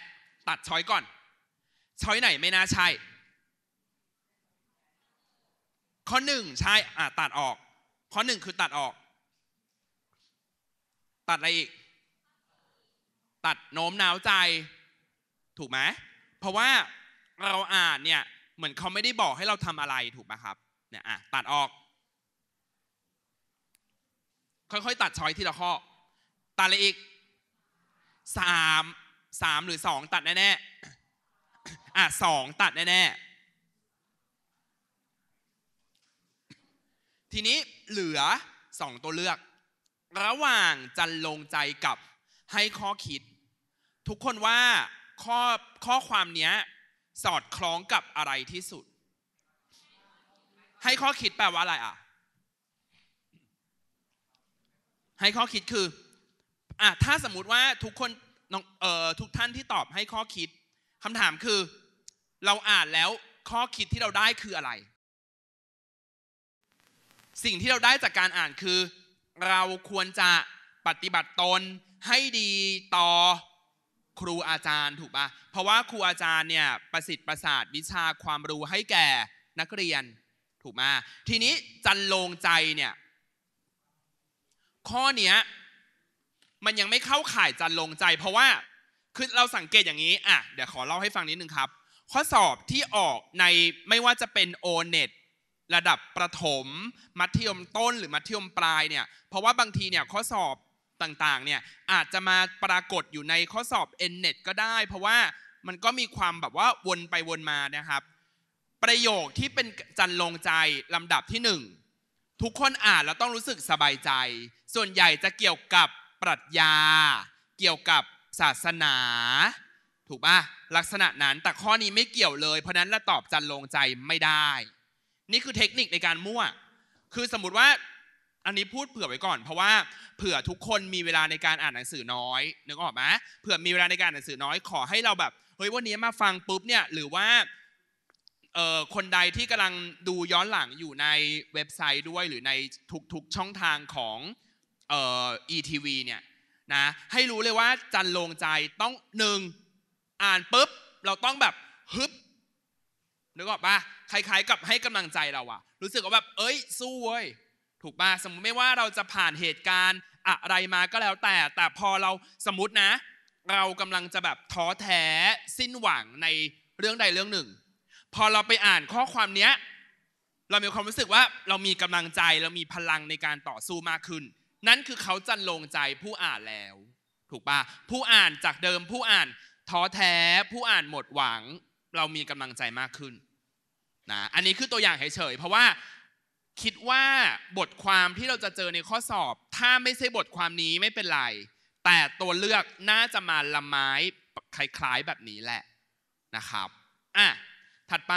ตัดช้อยก่อนช้อยไหนไม่น่าใช่ข้อหนึ่งใช่อ่าตัดออกข้อหนึ่งคือตัดออก ตัดอะไรอีกตัดโน้มน้าวใจ ถูกไหมเพราะว่าเราอ่านเนี่ยเหมือนเขาไม่ได้บอกให้เราทำอะไรถูกไหมครับเนี่ยอ่ะตัดออก ค่อยๆตัดช้อยทีละข้อตัดเลยอีก สามสามหรือสองตัดแน่แน่อ่ะสองตัดแน่แน่ทีนี้เหลือสองตัวเลือก ระหว่างจันลงใจกับ ให้ข้อคิด ทุกคนว่า ข้อข้อความเนี้ย สอดคล้องกับอะไรที่สุด ให้ข้อคิดแปลว่าอะไรอ่ะ ให้ข้อคิดคืออ่ะถ้าสมมติว่าทุกคนเอ่อทุกท่านที่ตอบให้ข้อคิดคำถามคือเราอ่านแล้วข้อคิดที่เราได้คืออะไร สิ่งที่เราได้จากการอ่านคือ เราควรจะปฏิบัติตนให้ดีต่อครูอาจารย์ถูกปะเพราะว่าครูอาจารย์เนี่ยประสิทธิ์ประสาทวิชาความรู้ให้แก่นักเรียนถูกมาทีนี้จันลงใจเนี่ย ข้อเนี้ยมันยังไม่เข้าข่ายจันลงใจ เพราะว่าคือเราสังเกตอย่างนี้อ่ะเดี๋ยวขอเล่าให้ฟังนิดนึงครับ ข้อสอบที่ออกในไม่ว่าจะเป็นโอเน็ตระดับประถม มัธยมต้นหรือมัธยมปลายเนี่ยเพราะว่าบางทีเนี่ยข้อสอบต่างๆเนี่ยอาจจะมาปรากฏอยู่ในข้อสอบ n n e t ก็ได้ เพราะว่ามันก็มีความแบบว่าวนไปวนมานะครับ ประโยคที่เป็นจันลงใจลำดับที่ 1 ทุกคนอ่านแล้วต้องรู้สึกสบายใจ ส่วนใหญ่จะเกี่ยวกับปรัชญาเกี่ยวกับศาสนา ถูกปะลักษณะนั้นแต่ข้อนี้ไม่เกี่ยวเลย เพราะนั้นเราตอบจันลงใจไม่ได้ นี่คือเทคนิคในการมั่วคือสมมติว่าอันนี้พูดเผื่อไว้ก่อน เพราะว่าเผื่อทุกคนมีเวลาในการอ่านหนังสือน้อยนึกออกไหมเผื่อมีเวลาในการอ่านหนังสือน้อยขอให้เราแบบเฮ้ยวันนี้มาฟังปุ๊บเนี่ยหรือว่าเออ่คนใดที่กำลังดูย้อนหลังอยู่ในเว็บไซต์ด้วยหรือในทุกๆช่องทางของเอ่อ ETV เนี่ยนะให้รู้เลยว่าจันลงใจต้องหนึ่ง อ่านปุ๊บ เราต้องแบบฮึบนึกออกปะคล้ายๆกับให้กำลังใจเราอะรู้สึกว่าแบบเอ้ยสู้เว้ยถูกปะสมมติไม่ว่าเราจะผ่านเหตุการณ์อะไรมาก็แล้วแต่ แต่พอเราสมมตินะ เรากำลังจะแบบท้อแท้สิ้นหวังในเรื่องใดเรื่องหนึ่ง พอเราไปอ่านข้อความเนี้ยเรามีความรู้สึกว่าเรามีกำลังใจเรามีพลังในการต่อสู้มากขึ้นนั่นคือเขาจันลงใจผู้อ่านแล้ว ถูกปะผู้อ่านจากเดิมผู้อ่านท้อแท้ผู้อ่านหมดหวัง เรามีกำลังใจมากขึ้นนะอันนี้คือตัวอย่างเฉยๆเพราะว่าคิดว่าบทความที่เราจะเจอในข้อสอบ ถ้าไม่ใช่บทความนี้ไม่เป็นไร แต่ตัวเลือกน่าจะมาละไม้คล้ายๆแบบนี้แหละนะครับอ่ะถัดไป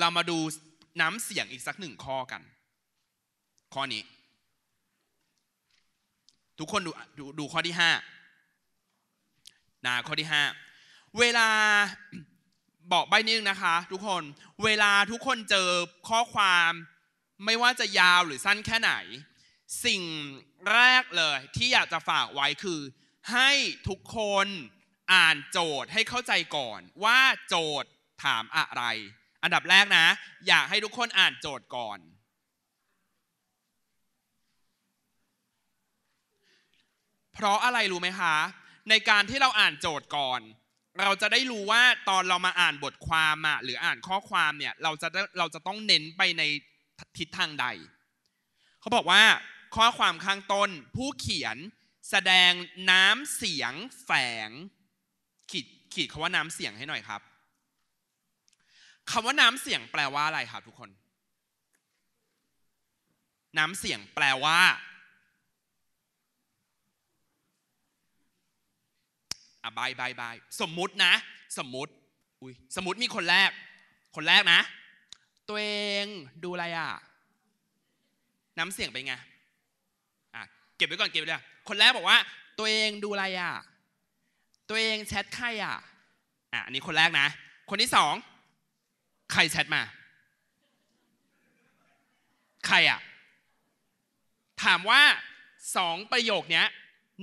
เรามาดูน้ำเสียงอีกสักหนึ่งข้อกันข้อนี้ทุกคนดูดดูข้อที่ห้านะข้อที่ห้าเวลาบอกใบนึงนะคะ ทุกคนเวลาทุกคนเจอข้อความไม่ว่าจะยาวหรือสั้นแค่ไหน สิ่งแรกเลยที่อยากจะฝากไว้คือ ให้ทุกคนอ่านโจทย์ให้เข้าใจก่อน ว่าโจทย์ถามอะไร อันดับแรกนะ อยากให้ทุกคนอ่านโจทย์ก่อนเพราะอะไรรู้ไหมคะในการที่เราอ่านโจทย์ก่อน เราจะได้รู้ว่าตอนเรามาอ่านบทความอะหรืออ่านข้อความเนี่ยเราจะเราจะต้องเน้นไปในทิศทางใด เขาบอกว่า ข้อความข้างต้น ผู้เขียน แสดงน้ำเสียงแฝงขีดขีดคำว่าน้ำเสียงให้หน่อยครับคำว่าน้ำเสียงแปลว่าอะไรครับทุกคน น้ำเสียงแปลว่าอ่ะบายบายบายสมมุตินะ สมมุติอุ้ยสมมุติมีคนแรก คนแรกนะ ตัวเองดูอะไรอ่ะน้ำเสียงไปไงอ่ะเก็บไว้ก่อนเก็บไว้เลยคนแรกบอกว่า ตัวเองดูอะไรอ่ะตัวเองแชทใครอ่ะอ่ะอันนี้คนแรกนะ คนที่สองใครแชทมา ใครอ่ะถามว่าสองประโยคเนี้ย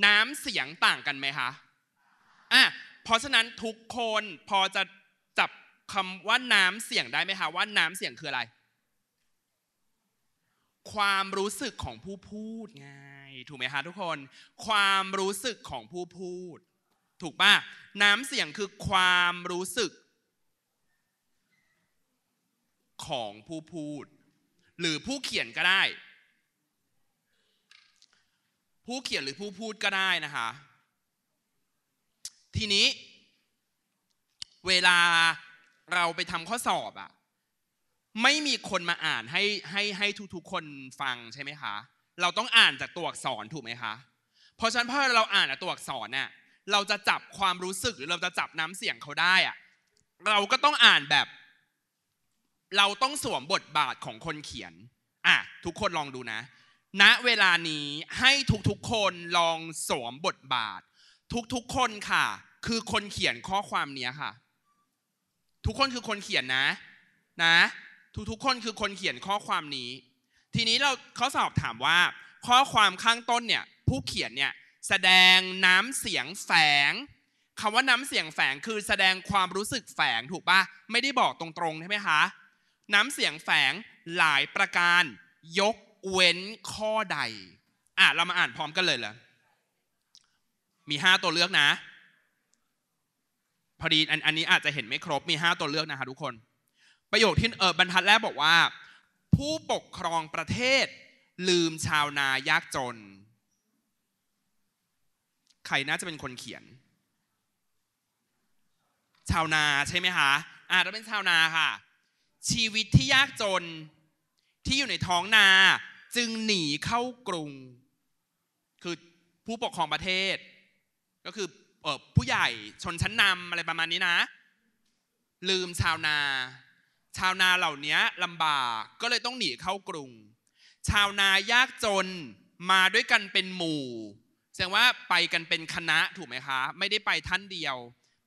น้ำเสียงต่างกันไหมคะ่ะเพราะฉะนั้นทุกคนพอจะจับคำว่าน้ำเสียงได้ไหมคะว่าน้ำเสียงคืออะไร ความรู้สึกของผู้พูดไงถูกไหมคะทุกคน ความรู้สึกของผู้พูด ถูกป่ะน้ำเสียงคือความรู้สึก ของผู้พูด หรือผู้เขียนก็ได้ ผู้เขียนหรือผู้พูดก็ได้นะคะทีนี้ เวลาเราไปทำข้อสอบอะไม่มีคนมาอ่านให้ให้ให้ทุกๆ คนฟังใช่ไหมคะเราต้องอ่านจากตัวอักษรถูกไหมคะ เพราะฉะนั้นพอเราอ่านจากตัวอักษรเนี่ยเราจะจับความรู้สึกหรือเราจะจับน้ำเสียงเขาได้อะเราก็ต้องอ่านแบบ เราต้องสวมบทบาทของคนเขียนอ่ะทุกคนลองดูนะ ณเวลานี้ให้ทุกๆคนลองสวมบทบาททุกๆ คนค่ะ คือคนเขียนข้อความเนี้ยค่ะ ทุกคนคือคนเขียนนะนะทุกๆ คนคือคนเขียนข้อความนี้ ทีนี้เราเขาสอบถามว่าข้อความข้างต้นเนี่ยผู้เขียนเนี่ยแสดงน้ำเสียงแฝงคำว่าน้ำเสียงแฝงคือ แสดงความรู้สึกแฝงถูกปะไม่ได้บอกตรงๆใช่ไหมคะน้ำเสียงแฝงหลายประการ ยกเว้นข้อใดอ่ะเรามาอ่านพร้อมกันเลยเหรอมีห้าตัวเลือกนะ พอดีอันอันนี้อาจจะเห็นไม่ครบ มีห้าตัวเลือกนะคะทุกคน ประโยคที่เออบรรทัดแรกบอกว่า ผู้ปกครองประเทศ ลืมชาวนายากจน ใครน่าจะเป็นคนเขียน ชาวนาใช่ไหมคะอาจจะเป็นชาวนาค่ะชีวิตที่ยากจนที่อยู่ในท้องนาจึงหนีเข้ากรุง คือผู้ปกครองประเทศก็คือผู้ใหญ่ชนชั้นนำอะไรประมาณนี้นะ ลืมชาวนา ชาวนาเหล่านี้ลำบากก็เลยต้องหนีเข้ากรุง ชาวนายากจนมาด้วยกันเป็นหมู่แสดงว่าไปกันเป็นคณะถูกไหมคะ ไม่ได้ไปท่านเดียว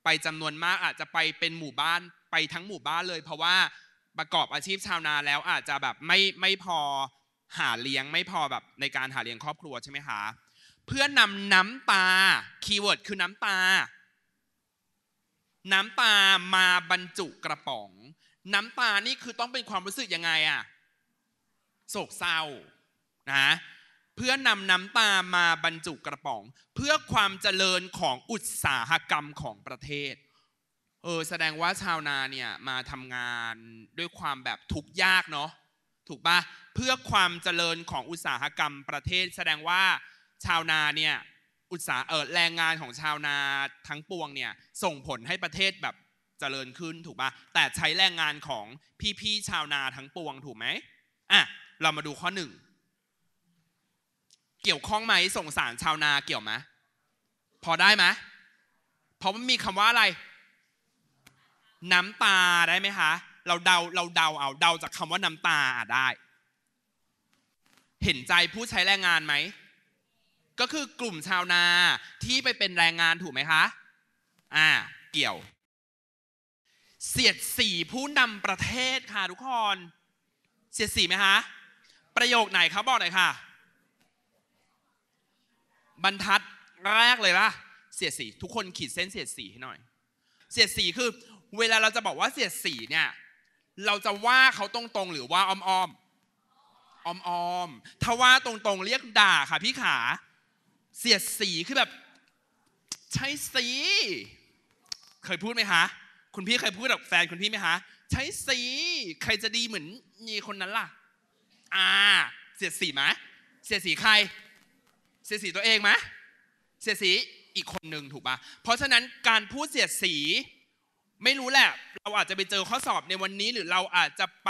ไปจำนวนมากอาจจะไปเป็นหมู่บ้านไปทั้งหมู่บ้านเลย เพราะว่าประกอบอาชีพชาวนาแล้วอาจจะแบบไม่ไม่พอหาเลี้ยงไม่พอแบบในการหาเลี้ยงครอบครัวใช่ไหมคะเพื่อนำน้ำตาคีย์เวิร์ดคือน้ำตา น้ำตามาบรรจุกระป๋อง น้ำตานี่คือต้องเป็นความรู้สึกยังไงอะโศกเศร้านะเพื่อนำน้ำตามาบรรจุกระป๋อง เพื่อความเจริญของอุตสาหกรรมของประเทศเออแสดงว่าชาวนาเนี่ยมาทำงานด้วยความแบบทุกข์ยากเนาะถูกปะเพื่อความเจริญของอุตสาหกรรมประเทศ แสดงว่าชาวนาเนี่ยอุตสาเออแรงงานของชาวนาทั้งปวงเนี่ยส่งผลให้ประเทศแบบเจริญขึ้นถูกปะแต่ใช้แรงงานของพี่ๆชาวนาทั้งปวง ถูกไหมอ่ะเรามาดูข้อหนึ่งเกี่ยวข้องไหมส่งสารชาวนาเกี่ยวไหมพอได้ไหมเพราะมันมีคำว่าอะไร น้ำตาได้ไหมคะเราเดาเราเดาเอาเดาจากคำว่าน้ำตาอ่ะได้ เห็นใจผู้ใช้แรงงานไหมก็คือกลุ่มชาวนาที่ไปเป็นแรงงานถูกไหมคะ อ่า เกี่ยว เสียดสีผู้นำประเทศค่ะทุกคน เสียดสีไหมคะประโยคไหนครับบอกหน่อยค่ะ บรรทัดแรกเลยล่ะ เสียดสี ทุกคนขีดเส้นเสียดสีให้หน่อย เสียดสีคือ เวลาเราจะบอกว่าเสียดสีเนี่ย เราจะว่าเขาตรงๆ หรือว่าอ้อมๆ อ้อมๆ ถ้าว่าตรงๆ เรียกด่าค่ะพี่ขาเสียดสีคือแบบ ใช้สีเคยพูดไหมคะคุณพี่เคยพูดกับแฟนคุณพี่ไหมคะใช้สีใครจะดีเหมือนนีคนนั้นล่ะ อ่า เสียดสีไหมเสียดสีใคร เสียดสีตัวเองไหมเสียดสีอีกคนหนึ่งถูกปะเพราะฉะนั้นการพูดเสียดสี ไม่รู้แหละเราอาจจะไปเจอข้อสอบในวันนี้หรือเราอาจจะไป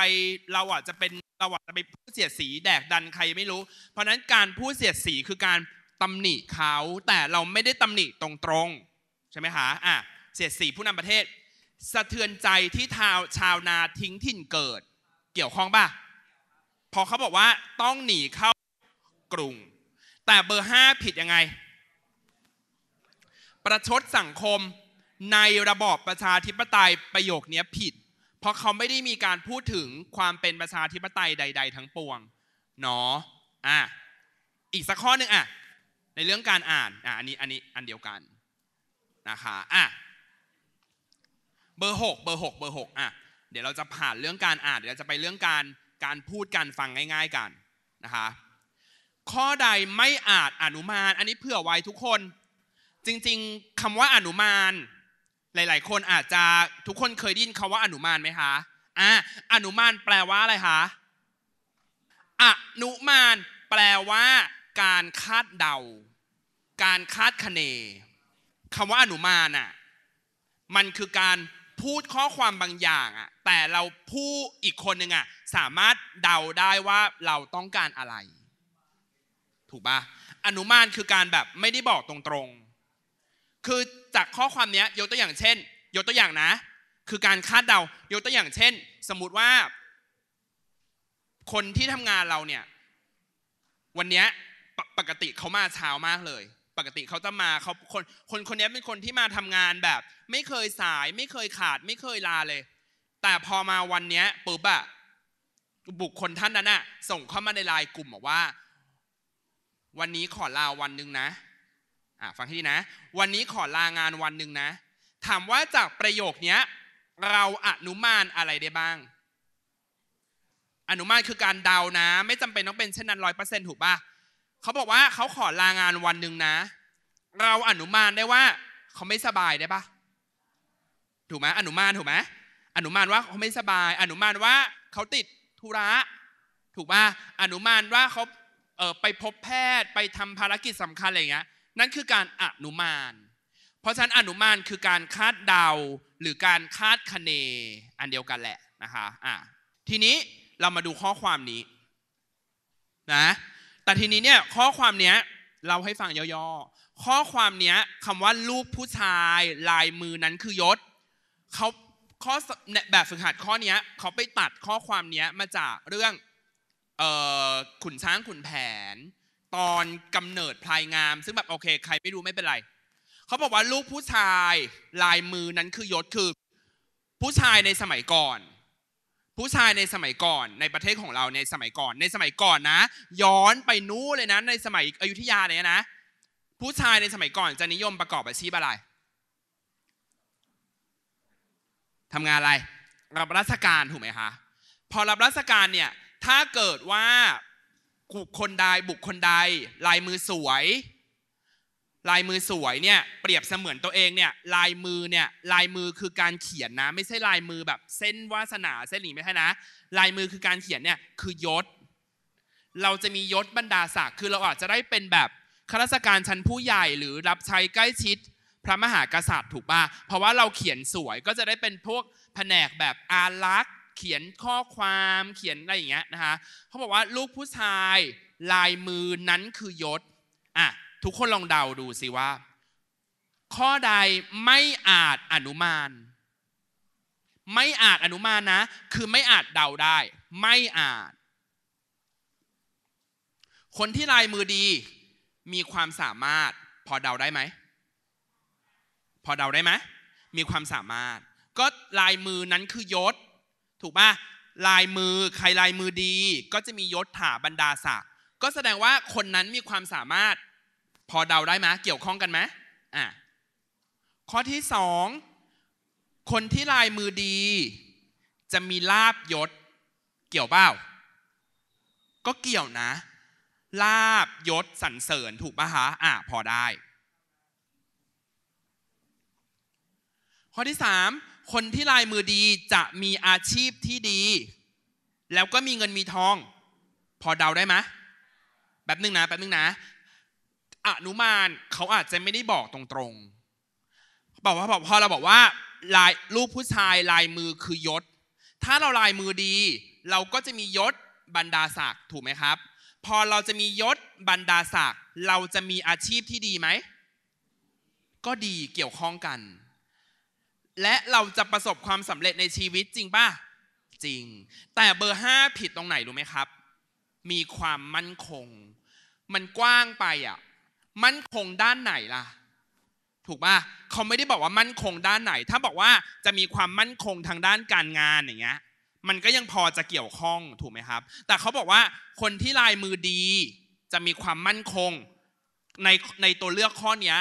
เราอาจจะเป็นเราอาจจะไปพูดเสียดสีแดกดันใครไม่รู้ เพราะนั้นการพูดเสียดสีคือการตำหนิเขาแต่เราไม่ได้ตำหนิตรงๆใช่ไหมคะอ่ะเสียดสีผู้นำประเทศ สะเทือนใจที่ชาวชาวนาทิ้งถิ่นเกิด เกี่ยวข้องป่ะพอเขาบอกว่าต้องหนีเข้ากรุงแต่เบอร์ห้าผิดยังไง ประชดสังคมในระบอบประชาธิปไตยประโยคนี้ผิด เพราะเขาไม่ได้มีการพูดถึงความเป็นประชาธิปไตยใด ๆ ทั้งปวงเนาะอ่ะอีกสักข้อหนึ่งอ่ะในเรื่องการอ่านอ่ะอันนี้ อันนี้ อันเดียวกันนะคะ อ่ะ เบอร์หกเบอร์หกเบอร์หกอ่ะ เดี๋ยวเราจะผ่านเรื่องการอ่าน เดี๋ยวจะไปเรื่องการการพูดการฟังง่าย ๆกันนะคะ ข้อใดไม่อาจอนุมาน อันนี้เผื่อไว้ทุกคน จริงๆคำว่าอนุมาน หลาย ๆ คนอาจจะ ทุกคนเคยได้ยินคำว่าอนุมานไหมคะ อ่ะ อนุมานแปลว่าอะไรคะ อนุมาน แปลว่า การคาดเดาการคาดคะเนคำว่าอนุมานอ่ะมันคือการพูดข้อความบางอย่างอ่ะแต่เราผู้อีกคนหนึ่งอ่ะสามารถเดาได้ว่าเราต้องการอะไร ถูกปะอนุมานคือการแบบไม่ได้บอกตรงๆคือจากข้อความเนี้ยยกตัวอย่างเช่นยกตัวอย่างนะ คือการคาดเดายกตัวอย่างเช่น สมมติว่าคนที่ทำงานเราเนี่ย วันนี้ปกติเขามาเช้ามากเลยปกติเขาจะมาเขาคนคนคนนี้เป็นคนที่มาทำงานแบบ ไม่เคยสาย ไม่เคยขาดไม่เคยลาเลย แต่พอมาวันนี้ปุ๊บอะบุคคลท่านนั้นอะส่งเข้ามาในไลน์กลุ่มบอกว่า วันนี้ขอลาวันหนึ่งนะอ่าฟังที่นะ วันนี้ขอลางานวันหนึ่งนะ ถามว่าจากประโยคนี้เราอนุมานอะไรได้บ้าง อนุมานคือการเดานะ ไม่จำเป็นต้องเป็นเช่นนั้นร้อยเปอร์เซ็นต์ถูกป่ะเขาบอกว่าเขาขอลางานวันหนึ่งนะ เราอนุมานได้ว่า เขาไม่สบายได้ปะถูกไหมอนุมานถูกไหมอนุมานว่าเขาไม่สบาย อนุมานว่า เขาติดธุระถูกป่ะอนุมานว่าเขาเออไปพบแพทย์ไปทำภารกิจสำคัญอะไรเงี้ยนั่นคือการอนุมาน เพราะฉะนั้นอนุมานคือการคาดเดาหรือการคาดคะเนอันเดียวกันแหละนะคะอ่ะทีนี้เรามาดูข้อความนี้ นะแต่ทีนี้เนี่ยข้อความเนี้ยเราให้ฟังย่อๆ ข้อความเนี้ยคำว่าลูกผู้ชายลายมือนั้นคือยศเขาข้อแบบฝึกหัดข้อนี้เขาไปตัดข้อความนี้มาจากเรื่องขุนช้างขุนแผนตอนกำเนิดพลายงาม ซึ่งแบบโอเคใครไม่รู้ไม่เป็นไรเขาบอกว่าลูกผู้ชายลายมือนั้นคือยศคือผู้ชายในสมัยก่อนผู้ชายในสมัยก่อนในประเทศของเราในสมัยก่อนในสมัยก่อนนะ ย้อนไปนู้นเลยนะในสมัยอยุธยาเนี่ยนะ ผู้ชายในสมัยก่อนจะนิยมประกอบอาชีพอะไรทำงานอะไรรับราชการถูกไหมคะพอรับราชการเนี่ยถ้าเกิดว่าบุคคลใดบุคคลใดลายมือสวยลายมือสวยเนี่ยเปรียบเสมือนตัวเองเนี่ยลายมือเนี่ยลายมือคือการเขียนนะ ไม่ใช่ลายมือแบบเส้นวาสนาเส้นหลีไม่ใช่นะ ลายมือคือการเขียนเนี่ยคือยศ เราจะมียศบรรดาศักดิ์คือเราอาจจะได้เป็นแบบข้าราชการชั้นผู้ใหญ่หรือรับใช้ใกล้ชิดพระมหากษัตริย์ถูกป่ะเพราะว่าเราเขียนสวยก็จะได้เป็นพวกแผนกแบบอารักษ์เขียนข้อความเขียนอะไรอย่างเงี้ยนะคะเขาบอกว่าลูกผู้ชายลายมือนั้นคือยศอ่ะทุกคนลองเดาดูสิว่า ข้อใดไม่อาจอนุมานไม่อาจอนุมานนะ คือไม่อาจเดาได้ ไม่อาจ คนที่ลายมือดี มีความสามารถ พอเดาได้ไหม พอเดาได้ไหมมีความสามารถ ก็ลายมือนั้นคือยศ ถูกป่ะลายมือใครลายมือดี ก็จะมียศถาบรรดาศักดิ์ก็แสดงว่าคนนั้นมีความสามารถพอเดาได้ไหมเกี่ยวข้องกันไหมอ่ะข้อที่สองคนที่ลายมือดี จะมีลาบยศเกี่ยวเปล่าก็เกี่ยวนะลาบยศสรรเสริญถูกปะฮะอ่ะพอได้ ข้อที่สามคนที่ลายมือดีจะมีอาชีพที่ดี แล้วก็มีเงินมีทอง พอเดาได้ไหมแบบนึงนะแบบนึงนะอนุมานเขาอาจจะไม่ได้บอกตรงๆบอกว่าพอเราบอกว่าลายรูปผู้ชายลายมือคือยศ ถ้าเราลายมือดี เราก็จะมียศบรรดาศักดิ์ถูกไหมครับ พอเราจะมียศบรรดาศักดิ์เราจะมีอาชีพที่ดีไหม ก็ดีเกี่ยวข้องกัน และเราจะประสบความสำเร็จในชีวิตจริงป่ะ จริง แต่เบอร์ห้าผิดตรงไหนรู้ไหมครับ มีความมั่นคง มันกว้างไปอ่ะมั่นคงด้านไหนล่ะถูกป่ะเขาไม่ได้บอกว่ามั่นคงด้านไหน ถ้าบอกว่าจะมีความมั่นคงทางด้านการงานอย่างเงี้ยมันก็ยังพอจะเกี่ยวข้องถูกไหมครับ แต่เขาบอกว่าคนที่ลายมือดี จะมีความมั่นคงในในตัวเลือกข้อนี้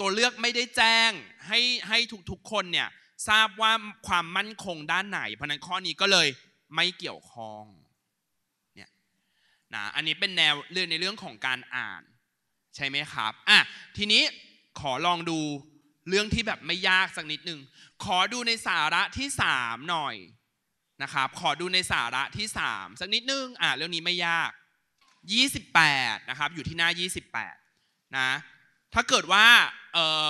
ตัวเลือกไม่ได้แจ้ง ให้ให้ทุกทุกคนเนี่ยทราบว่าความมั่นคงด้านไหน เพราะนั้นข้อนี้ก็เลยไม่เกี่ยวข้องเนี่ยนะอันนี้เป็นแนวเรื่องในเรื่องของการอ่านใช่ไหมครับอ่ะทีนี้ขอลองดูเรื่องที่แบบไม่ยากสักนิดหนึ่ง ขอดูในสาระที่ 3 หน่อยนะครับ ขอดูในสาระที่ 3 สักนิดนึงอ่ะเรื่องนี้ไม่ยาก 28นะครับ อยู่ที่หน้า 28นะ ถ้าเกิดว่าเอ่อ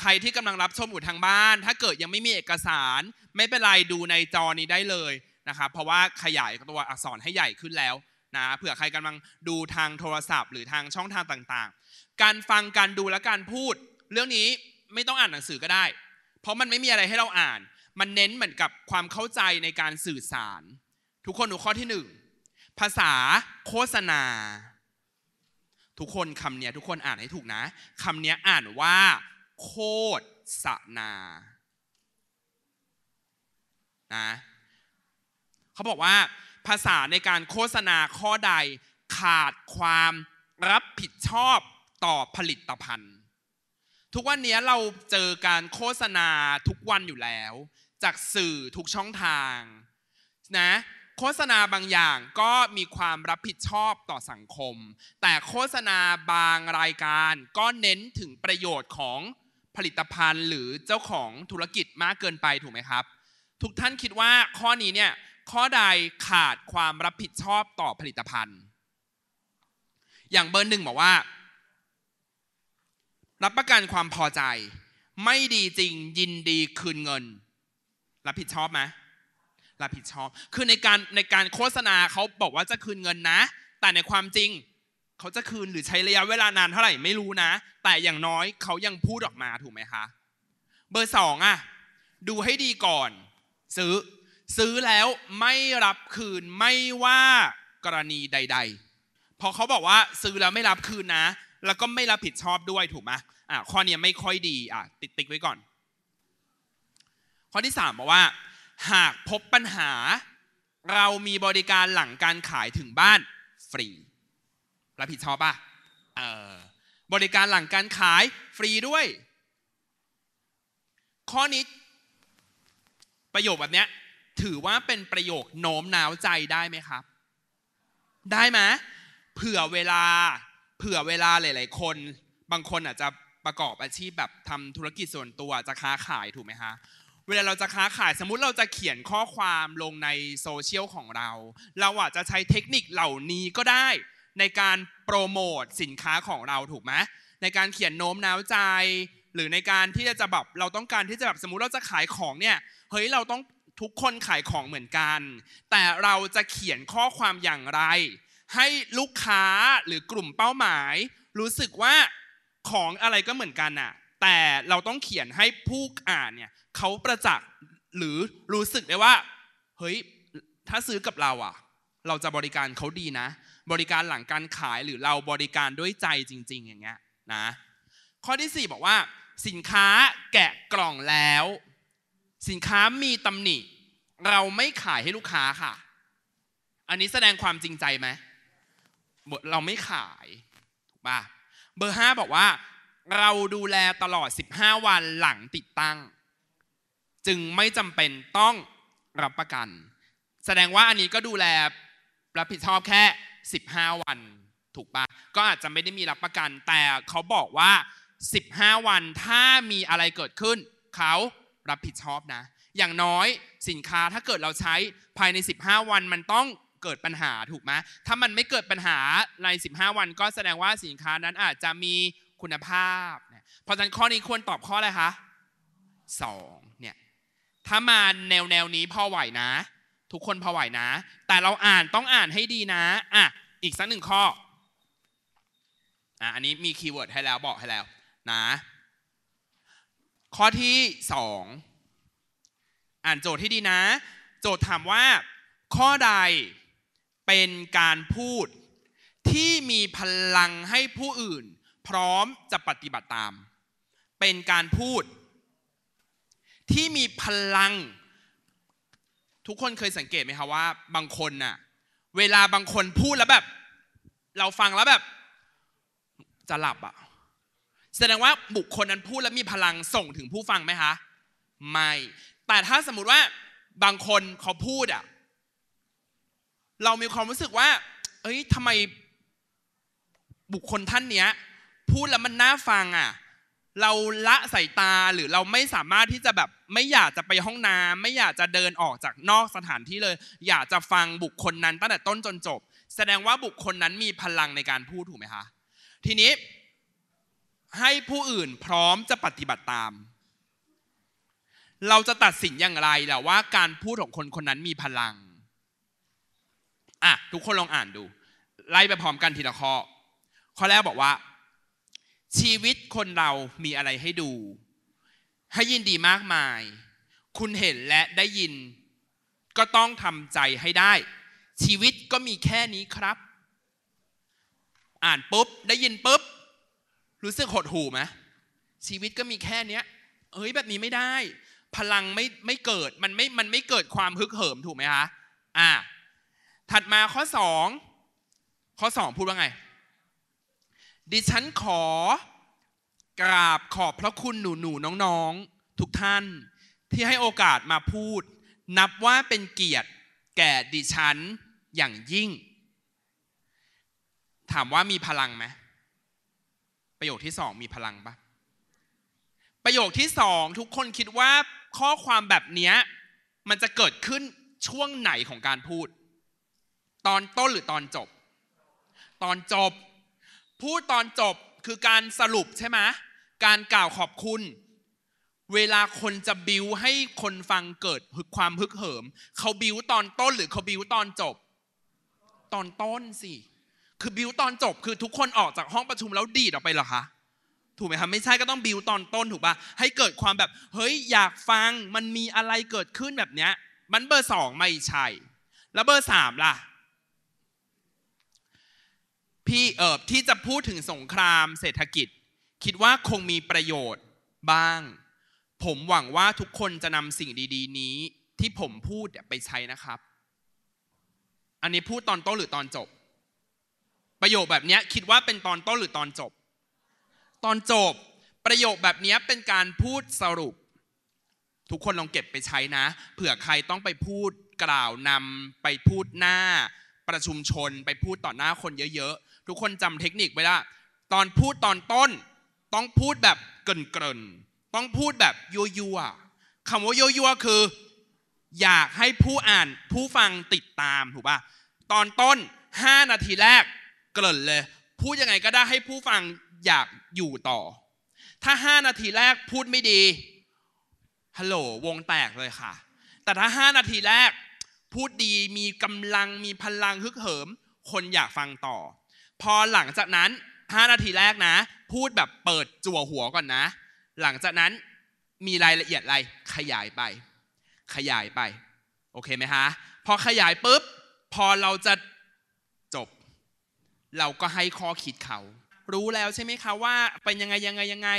ใครที่กำลังรับชมอยู่ทางบ้าน ถ้าเกิดยังไม่มีเอกสารไม่เป็นไรดูในจอนี้ได้เลยนะครับ เพราะว่าขยายตัวอักษรให้ใหญ่ขึ้นแล้วนะเผื่อใครกำลังดูทางโทรศัพท์หรือทางช่องทางต่างๆ การฟังการดูและการพูด เรื่องนี้ไม่ต้องอ่านหนังสือก็ได้ เพราะมันไม่มีอะไรให้เราอ่าน มันเน้นเหมือนกับความเข้าใจในการสื่อสาร ทุกคนดูข้อที่หนึ่งภาษาโฆษณา ทุกคนคำเนี้ยทุกคนอ่าน ให้ถูกนะคำเนี้ยอ่านว่าโคษณสนานะเขาบอกว่าภาษาในการโฆษณาข้อใดขาดความรับผิดชอบต่อผลิตภัณฑ์ ทุกวันนี้เราเจอการโฆษณาทุกวันอยู่แล้ว จากสื่อทุกช่องทางนะโฆษณาบางอย่างก็มีความรับผิดชอบต่อสังคม แต่โฆษณาบางรายการก็เน้นถึงประโยชน์ของผลิตภัณฑ์หรือเจ้าของธุรกิจมากเกินไปถูกไหมครับทุกท่านคิดว่าข้อนี้เนี่ยข้อใดขาดความรับผิดชอบต่อผลิตภัณฑ์ อย่างเบอร์หนึ่งบอกว่ารับประกันความพอใจ ไม่ดีจริงยินดีคืนเงิน รับผิดชอบไหมรับผิดชอบ คือในการในการโฆษณาเขาบอกว่าจะคืนเงินนะ แต่ในความจริงเขาจะคืนหรือใช้ระยะเวลานานเท่าไหร่ไม่รู้นะ แต่อย่างน้อยเขายังพูดออกมาถูกไหมคะเบอร์สองอะดูให้ดีก่อน ซื้อซื้อแล้วไม่รับคืนไม่ว่ากรณีใด ๆ พอเขาบอกว่าซื้อแล้วไม่รับคืนนะ แล้วก็ไม่รับผิดชอบด้วยถูกไหมอ่ะข้อนี้ไม่ค่อยดีอ่ะติดติ๊กไว้ก่อน ข้อที่ 3บอกว่า หากพบปัญหา เรามีบริการหลังการขายถึงบ้านฟรี รับผิดชอบป่ะเออบริการหลังการขายฟรีด้วย ข้อนี้ประโยคแบบเนี้ยถือว่าเป็นประโยคโน้มน้าวใจได้ไหมครับ ได้ไหมเผื่อเวลาเผื่อเวลาหลาย ๆ คนบางคนอาจจะประกอบอาชีพแบบทำธุรกิจส่วนตัวจะค้าขายถูกไหมคะเวลาเราจะค้าขายสมมุติเราจะเขียนข้อความลงในโซเชียลของเรา เราอาจจะใช้เทคนิคเหล่านี้ก็ได้ ในการโปรโมทสินค้าของเราถูกไหมในการเขียนโน้มน้าวใจ หรือในการที่จะแบบเราต้องการที่จะแบบสมมุติเราจะขายของเนี่ยเฮ้ยเราต้องทุกคนขายของเหมือนกัน แต่เราจะเขียนข้อความอย่างไร ให้ลูกค้าหรือกลุ่มเป้าหมาย รู้สึกว่าของอะไรก็เหมือนกันน่ะ แต่เราต้องเขียนให้ผู้อ่านเนี่ยเขาประจักษ์หรือรู้สึกได้ว่าเฮ้ยถ้าซื้อกับเราอ่ะ เราจะบริการเขาดีนะ บริการหลังการขายหรือเราบริการด้วยใจจริง ๆ อย่างเงี้ยนะข้อที่4บอกว่าสินค้าแกะกล่องแล้วสินค้ามีตำหนิเราไม่ขายให้ลูกค้าค่ะ อันนี้แสดงความจริงใจไหมเราไม่ขาย ถูกป่ะเบอร์ห้าบอกว่า เราดูแลตลอด 15 วันหลังติดตั้ง จึงไม่จำเป็นต้องรับประกัน แสดงว่าอันนี้ก็ดูแลรับผิดชอบแค่15 วัน ถูกปะก็อาจจะไม่ได้มีรับประกันแต่เขาบอกว่า15วันถ้ามีอะไรเกิดขึ้นเขารับผิดชอบนะ อย่างน้อยสินค้าถ้าเกิดเราใช้ภายใน 15 วันมันต้องเกิดปัญหาถูกไหมถ้ามันไม่เกิดปัญหาใน 15 วันก็แสดงว่าสินค้านั้นอาจจะมีคุณภาพเพราะฉะนั้นข้อนี้ควรตอบข้ออะไรคะ2 เนี่ย ถ้ามาแนวแนวนี้พอไหวนะ ทุกคนพอไหวนะ แต่เราอ่านต้องอ่านให้ดีนะ อ่ะ อีกสักหนึ่งข้อ อ่ะ อันนี้มีคีย์เวิร์ดให้แล้วบอกให้แล้วนะข้อที่2อ่านโจทย์ที่ดีนะ โจทย์ถามว่า ข้อใดเป็นการพูดที่มีพลังให้ผู้อื่น พร้อมจะปฏิบัติตาม เป็นการพูด ที่มีพลัง ทุกคนเคยสังเกตไหมคะว่าบางคนน่ะเวลาบางคนพูดแล้วแบบ เราฟังแล้วแบบจะหลับอะ่ะแสดงว่าบุคคลนั้นพูดแล้วมีพลังส่งถึงผู้ฟังไหมคะ ไม่ แต่ถ้าสมมติว่าบางคนเขาพูดอะเรามีความรู้สึกว่า เอ้ยทำไมบุคคลท่านเนี้ยพูดแล้วมันน่าฟังอะเราละสายตาหรือเราไม่สามารถที่จะแบบ ไม่อยากจะไปห้องน้ำไม่อยากจะเดินออกจากนอกสถานที่เลย อยากจะฟังบุคคลนั้น ตั้งแต่ต้นจนจบ แสดงว่าบุคคลนั้นมีพลังในการพูดถูกไหมคะ ทีนี้ให้ผู้อื่นพร้อมจะปฏิบัติตาม เราจะตัดสินอย่างไรล่ะว่าการพูดของคนคนนั้นมีพลังอ่ะทุกคนลองอ่านดู ไล่ไปพร้อมกันทีละข้อข้อแรกบอกว่า ชีวิตคนเรามีอะไรให้ดู ให้ยินดีมากมาย คุณเห็นและได้ยิน ก็ต้องทำใจให้ได้ ชีวิตก็มีแค่นี้ครับ อ่านปุ๊บได้ยินปุ๊บรู้สึกหดหู่ไหมชีวิตก็มีแค่เนี้ยเฮ้ยแบบนี้ไม่ได้ พลังไม่ไม่เกิดมันไม่มันไม่เกิดความฮึกเหิมถูกไหมคะอ่า ถัดมาข้อสอง ข้อสองพูดว่าไง ดิฉันขอกราบขอบพระคุณหนูหนูน้องน้องทุกท่าน ที่ให้โอกาสมาพูด นับว่าเป็นเกียรติแก่ดิฉันอย่างยิ่ง ถามว่ามีพลังไหมประโยคที่สองมีพลังปะประโยคที่สองทุกคนคิดว่าข้อความแบบนี้มันจะเกิดขึ้นช่วงไหนของการพูด ตอนต้นหรือตอนจบ ตอนจบพูดตอนจบคือการสรุปใช่ไหมการกล่าวขอบคุณ เวลาคนจะบิวให้คนฟังเกิดความฮึกเหิม เขาบิวตอนต้น หรือเขาบิวตอนจบ ตอนต้นสิเคือบิวตอนจบ คือทุกคนออกจากห้องประชุมแล้วดีดออกไปเหรอคะ ถูกไหมครับ ไม่ใช่ก็ต้องบิวตอนต้นถูกปะให้เกิดความแบบเฮ้ย อยากฟังมันมีอะไรเกิดขึ้นแบบเนี้ยมันเบอร์สองไม่ใช่ แล้วเบอร์สามล่ะ พี่เอิบที่จะพูดถึงสงครามเศรษฐกิจ คิดว่าคงมีประโยชน์บ้าง ผมหวังว่าทุกคนจะนำสิ่งดี ๆ นี้ ที่ผมพูดไปใช้นะครับ อันนี้พูดตอนต้นหรือตอนจบประโยคแบบนี้คิดว่าเป็นตอนต้นหรือตอนจบ ตอนจบ ประโยคแบบนี้เป็นการพูดสรุป ทุกคนลองเก็บไปใช้นะ เผื่อใครต้องไปพูดกล่าวนำไปพูดหน้าประชุมชน ไปพูดต่อหน้าคนเยอะ ๆ ทุกคนจำเทคนิคไว้ละตอนพูดตอนต้น ต้องพูดแบบเกริ่นๆต้องพูดแบบยัวยัวคำว่ายัวยัวคือ อยากให้ผู้อ่านผู้ฟังติดตามถูกปะตอนต้น5นาทีแรกเกริ่นเลยพูดยังไงก็ได้ให้ผู้ฟังอยากอยู่ต่อ ถ้าห้านาทีแรกพูดไม่ดีฮัลโหลวงแตกเลยค่ะ แต่ถ้าห้านาทีแรก พูดดีมีกำลังมีพลังฮึกเหิมคนอยากฟังต่อ พอหลังจากนั้น5นาทีแรกนะ พูดแบบเปิดจั่วหัวก่อนนะ หลังจากนั้นมีรายละเอียดอะไรขยายไป ขยายไป โอเคไหมฮะพอขยายปุ๊บพอเราจะเราก็ให้ข้อคิดเขา รู้แล้วใช่ไหมคะว่า เป็นยังไงยังไงยังไง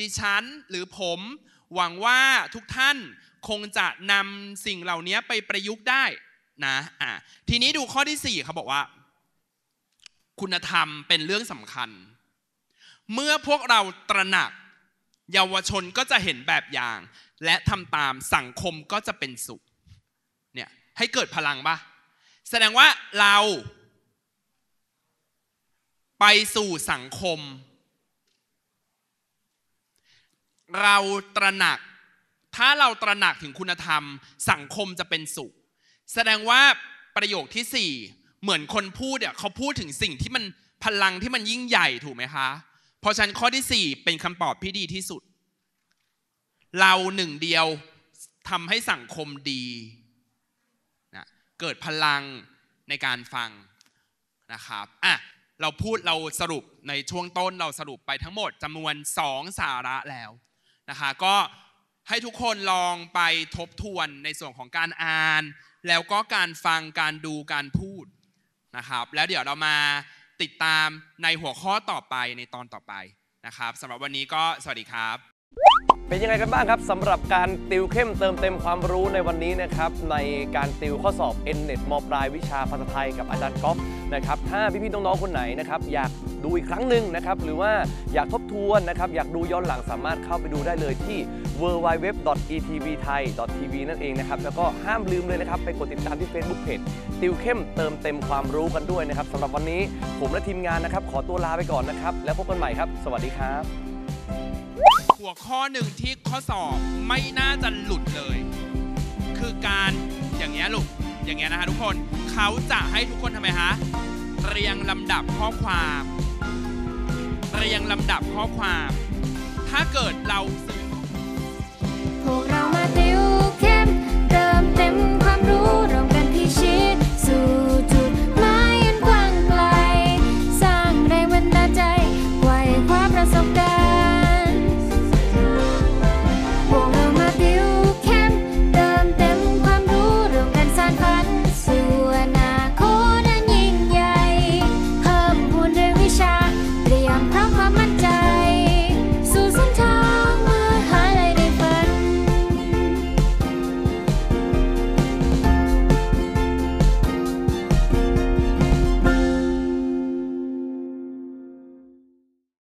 ดิฉัน หรือผม หวังว่าทุกท่านคงจะนำสิ่งเหล่านี้ไปประยุกต์ได้นะ อ่ะ ทีนี้ดูข้อที่4เขาบอกว่า คุณธรรมเป็นเรื่องสำคัญ เมื่อพวกเราตระหนักเยาวชนก็จะเห็นแบบอย่าง และทำตามสังคมก็จะเป็นสุขเนี่ยให้เกิดพลังปะแสดงว่าเราไปสู่สังคม เราตระหนักถ้าเราตระหนักถึงคุณธรรม สังคมจะเป็นสุขแสดงว่าประโยคที่สี่เหมือนคนพูดเนี่ยเขาพูดถึงสิ่งที่มันพลังที่มันยิ่งใหญ่ถูกไหมคะ เพราะฉะนั้นข้อที่สี่เป็นคำตอบที่ดีที่สุด เราหนึ่งเดียวทำให้สังคมดีนะเกิดพลังในการฟังนะครับอ่ะเราพูดเราสรุปในช่วงต้นเราสรุปไปทั้งหมดจำนวน 2 สาระแล้วนะคะก็ให้ทุกคนลองไปทบทวนในส่วนของการอ่าน แล้วก็การฟังการดูการพูดนะครับแล้วเดี๋ยวเรามาติดตามในหัวข้อต่อไปในตอนต่อไปนะครับสำหรับวันนี้ก็สวัสดีครับ เป็นยังไงกันบ้างครับสำหรับการติวเข้มเติมเต็มความรู้ในวันนี้นะครับในการติวข้อสอบ n n e t มปลายวิชาภาษาไทยกับอาจารย์ก๊อฟนะครับถ้าพี่ๆ น้อง ๆ คนไหนนะครับอยากดูอีกครั้งหนึ่งนะครับหรือว่าอยากทบทวนนะครับอยากดูย้อนหลังสามารถเข้าไปดูได้เลยที่ www.etvthai.tv นั่นเองนะครับแล้วก็ห้ามลืมเลยนะครับ ไปกดติดตามที่ Facebook Page ติวเข้มเติมเต็มความรู้กันด้วยนะครับสำหรับวันนี้ผมและทีมงานนะครับขอตัวลาไปก่อนนะครับ แล้วพบกันใหม่ครับ สวัสดีครับ หัวข้อหนึ่งที่ข้อสอบไม่น่าจะหลุดเลย คือการอย่างเงี้ยลูกอย่างเงี้ยนะคะทุกคนเขาจะให้ทุกคนทำไมฮะ เรียงลำดับข้อความ เรียงลำดับข้อความ ถ้าเกิดเราพวกเรามาเ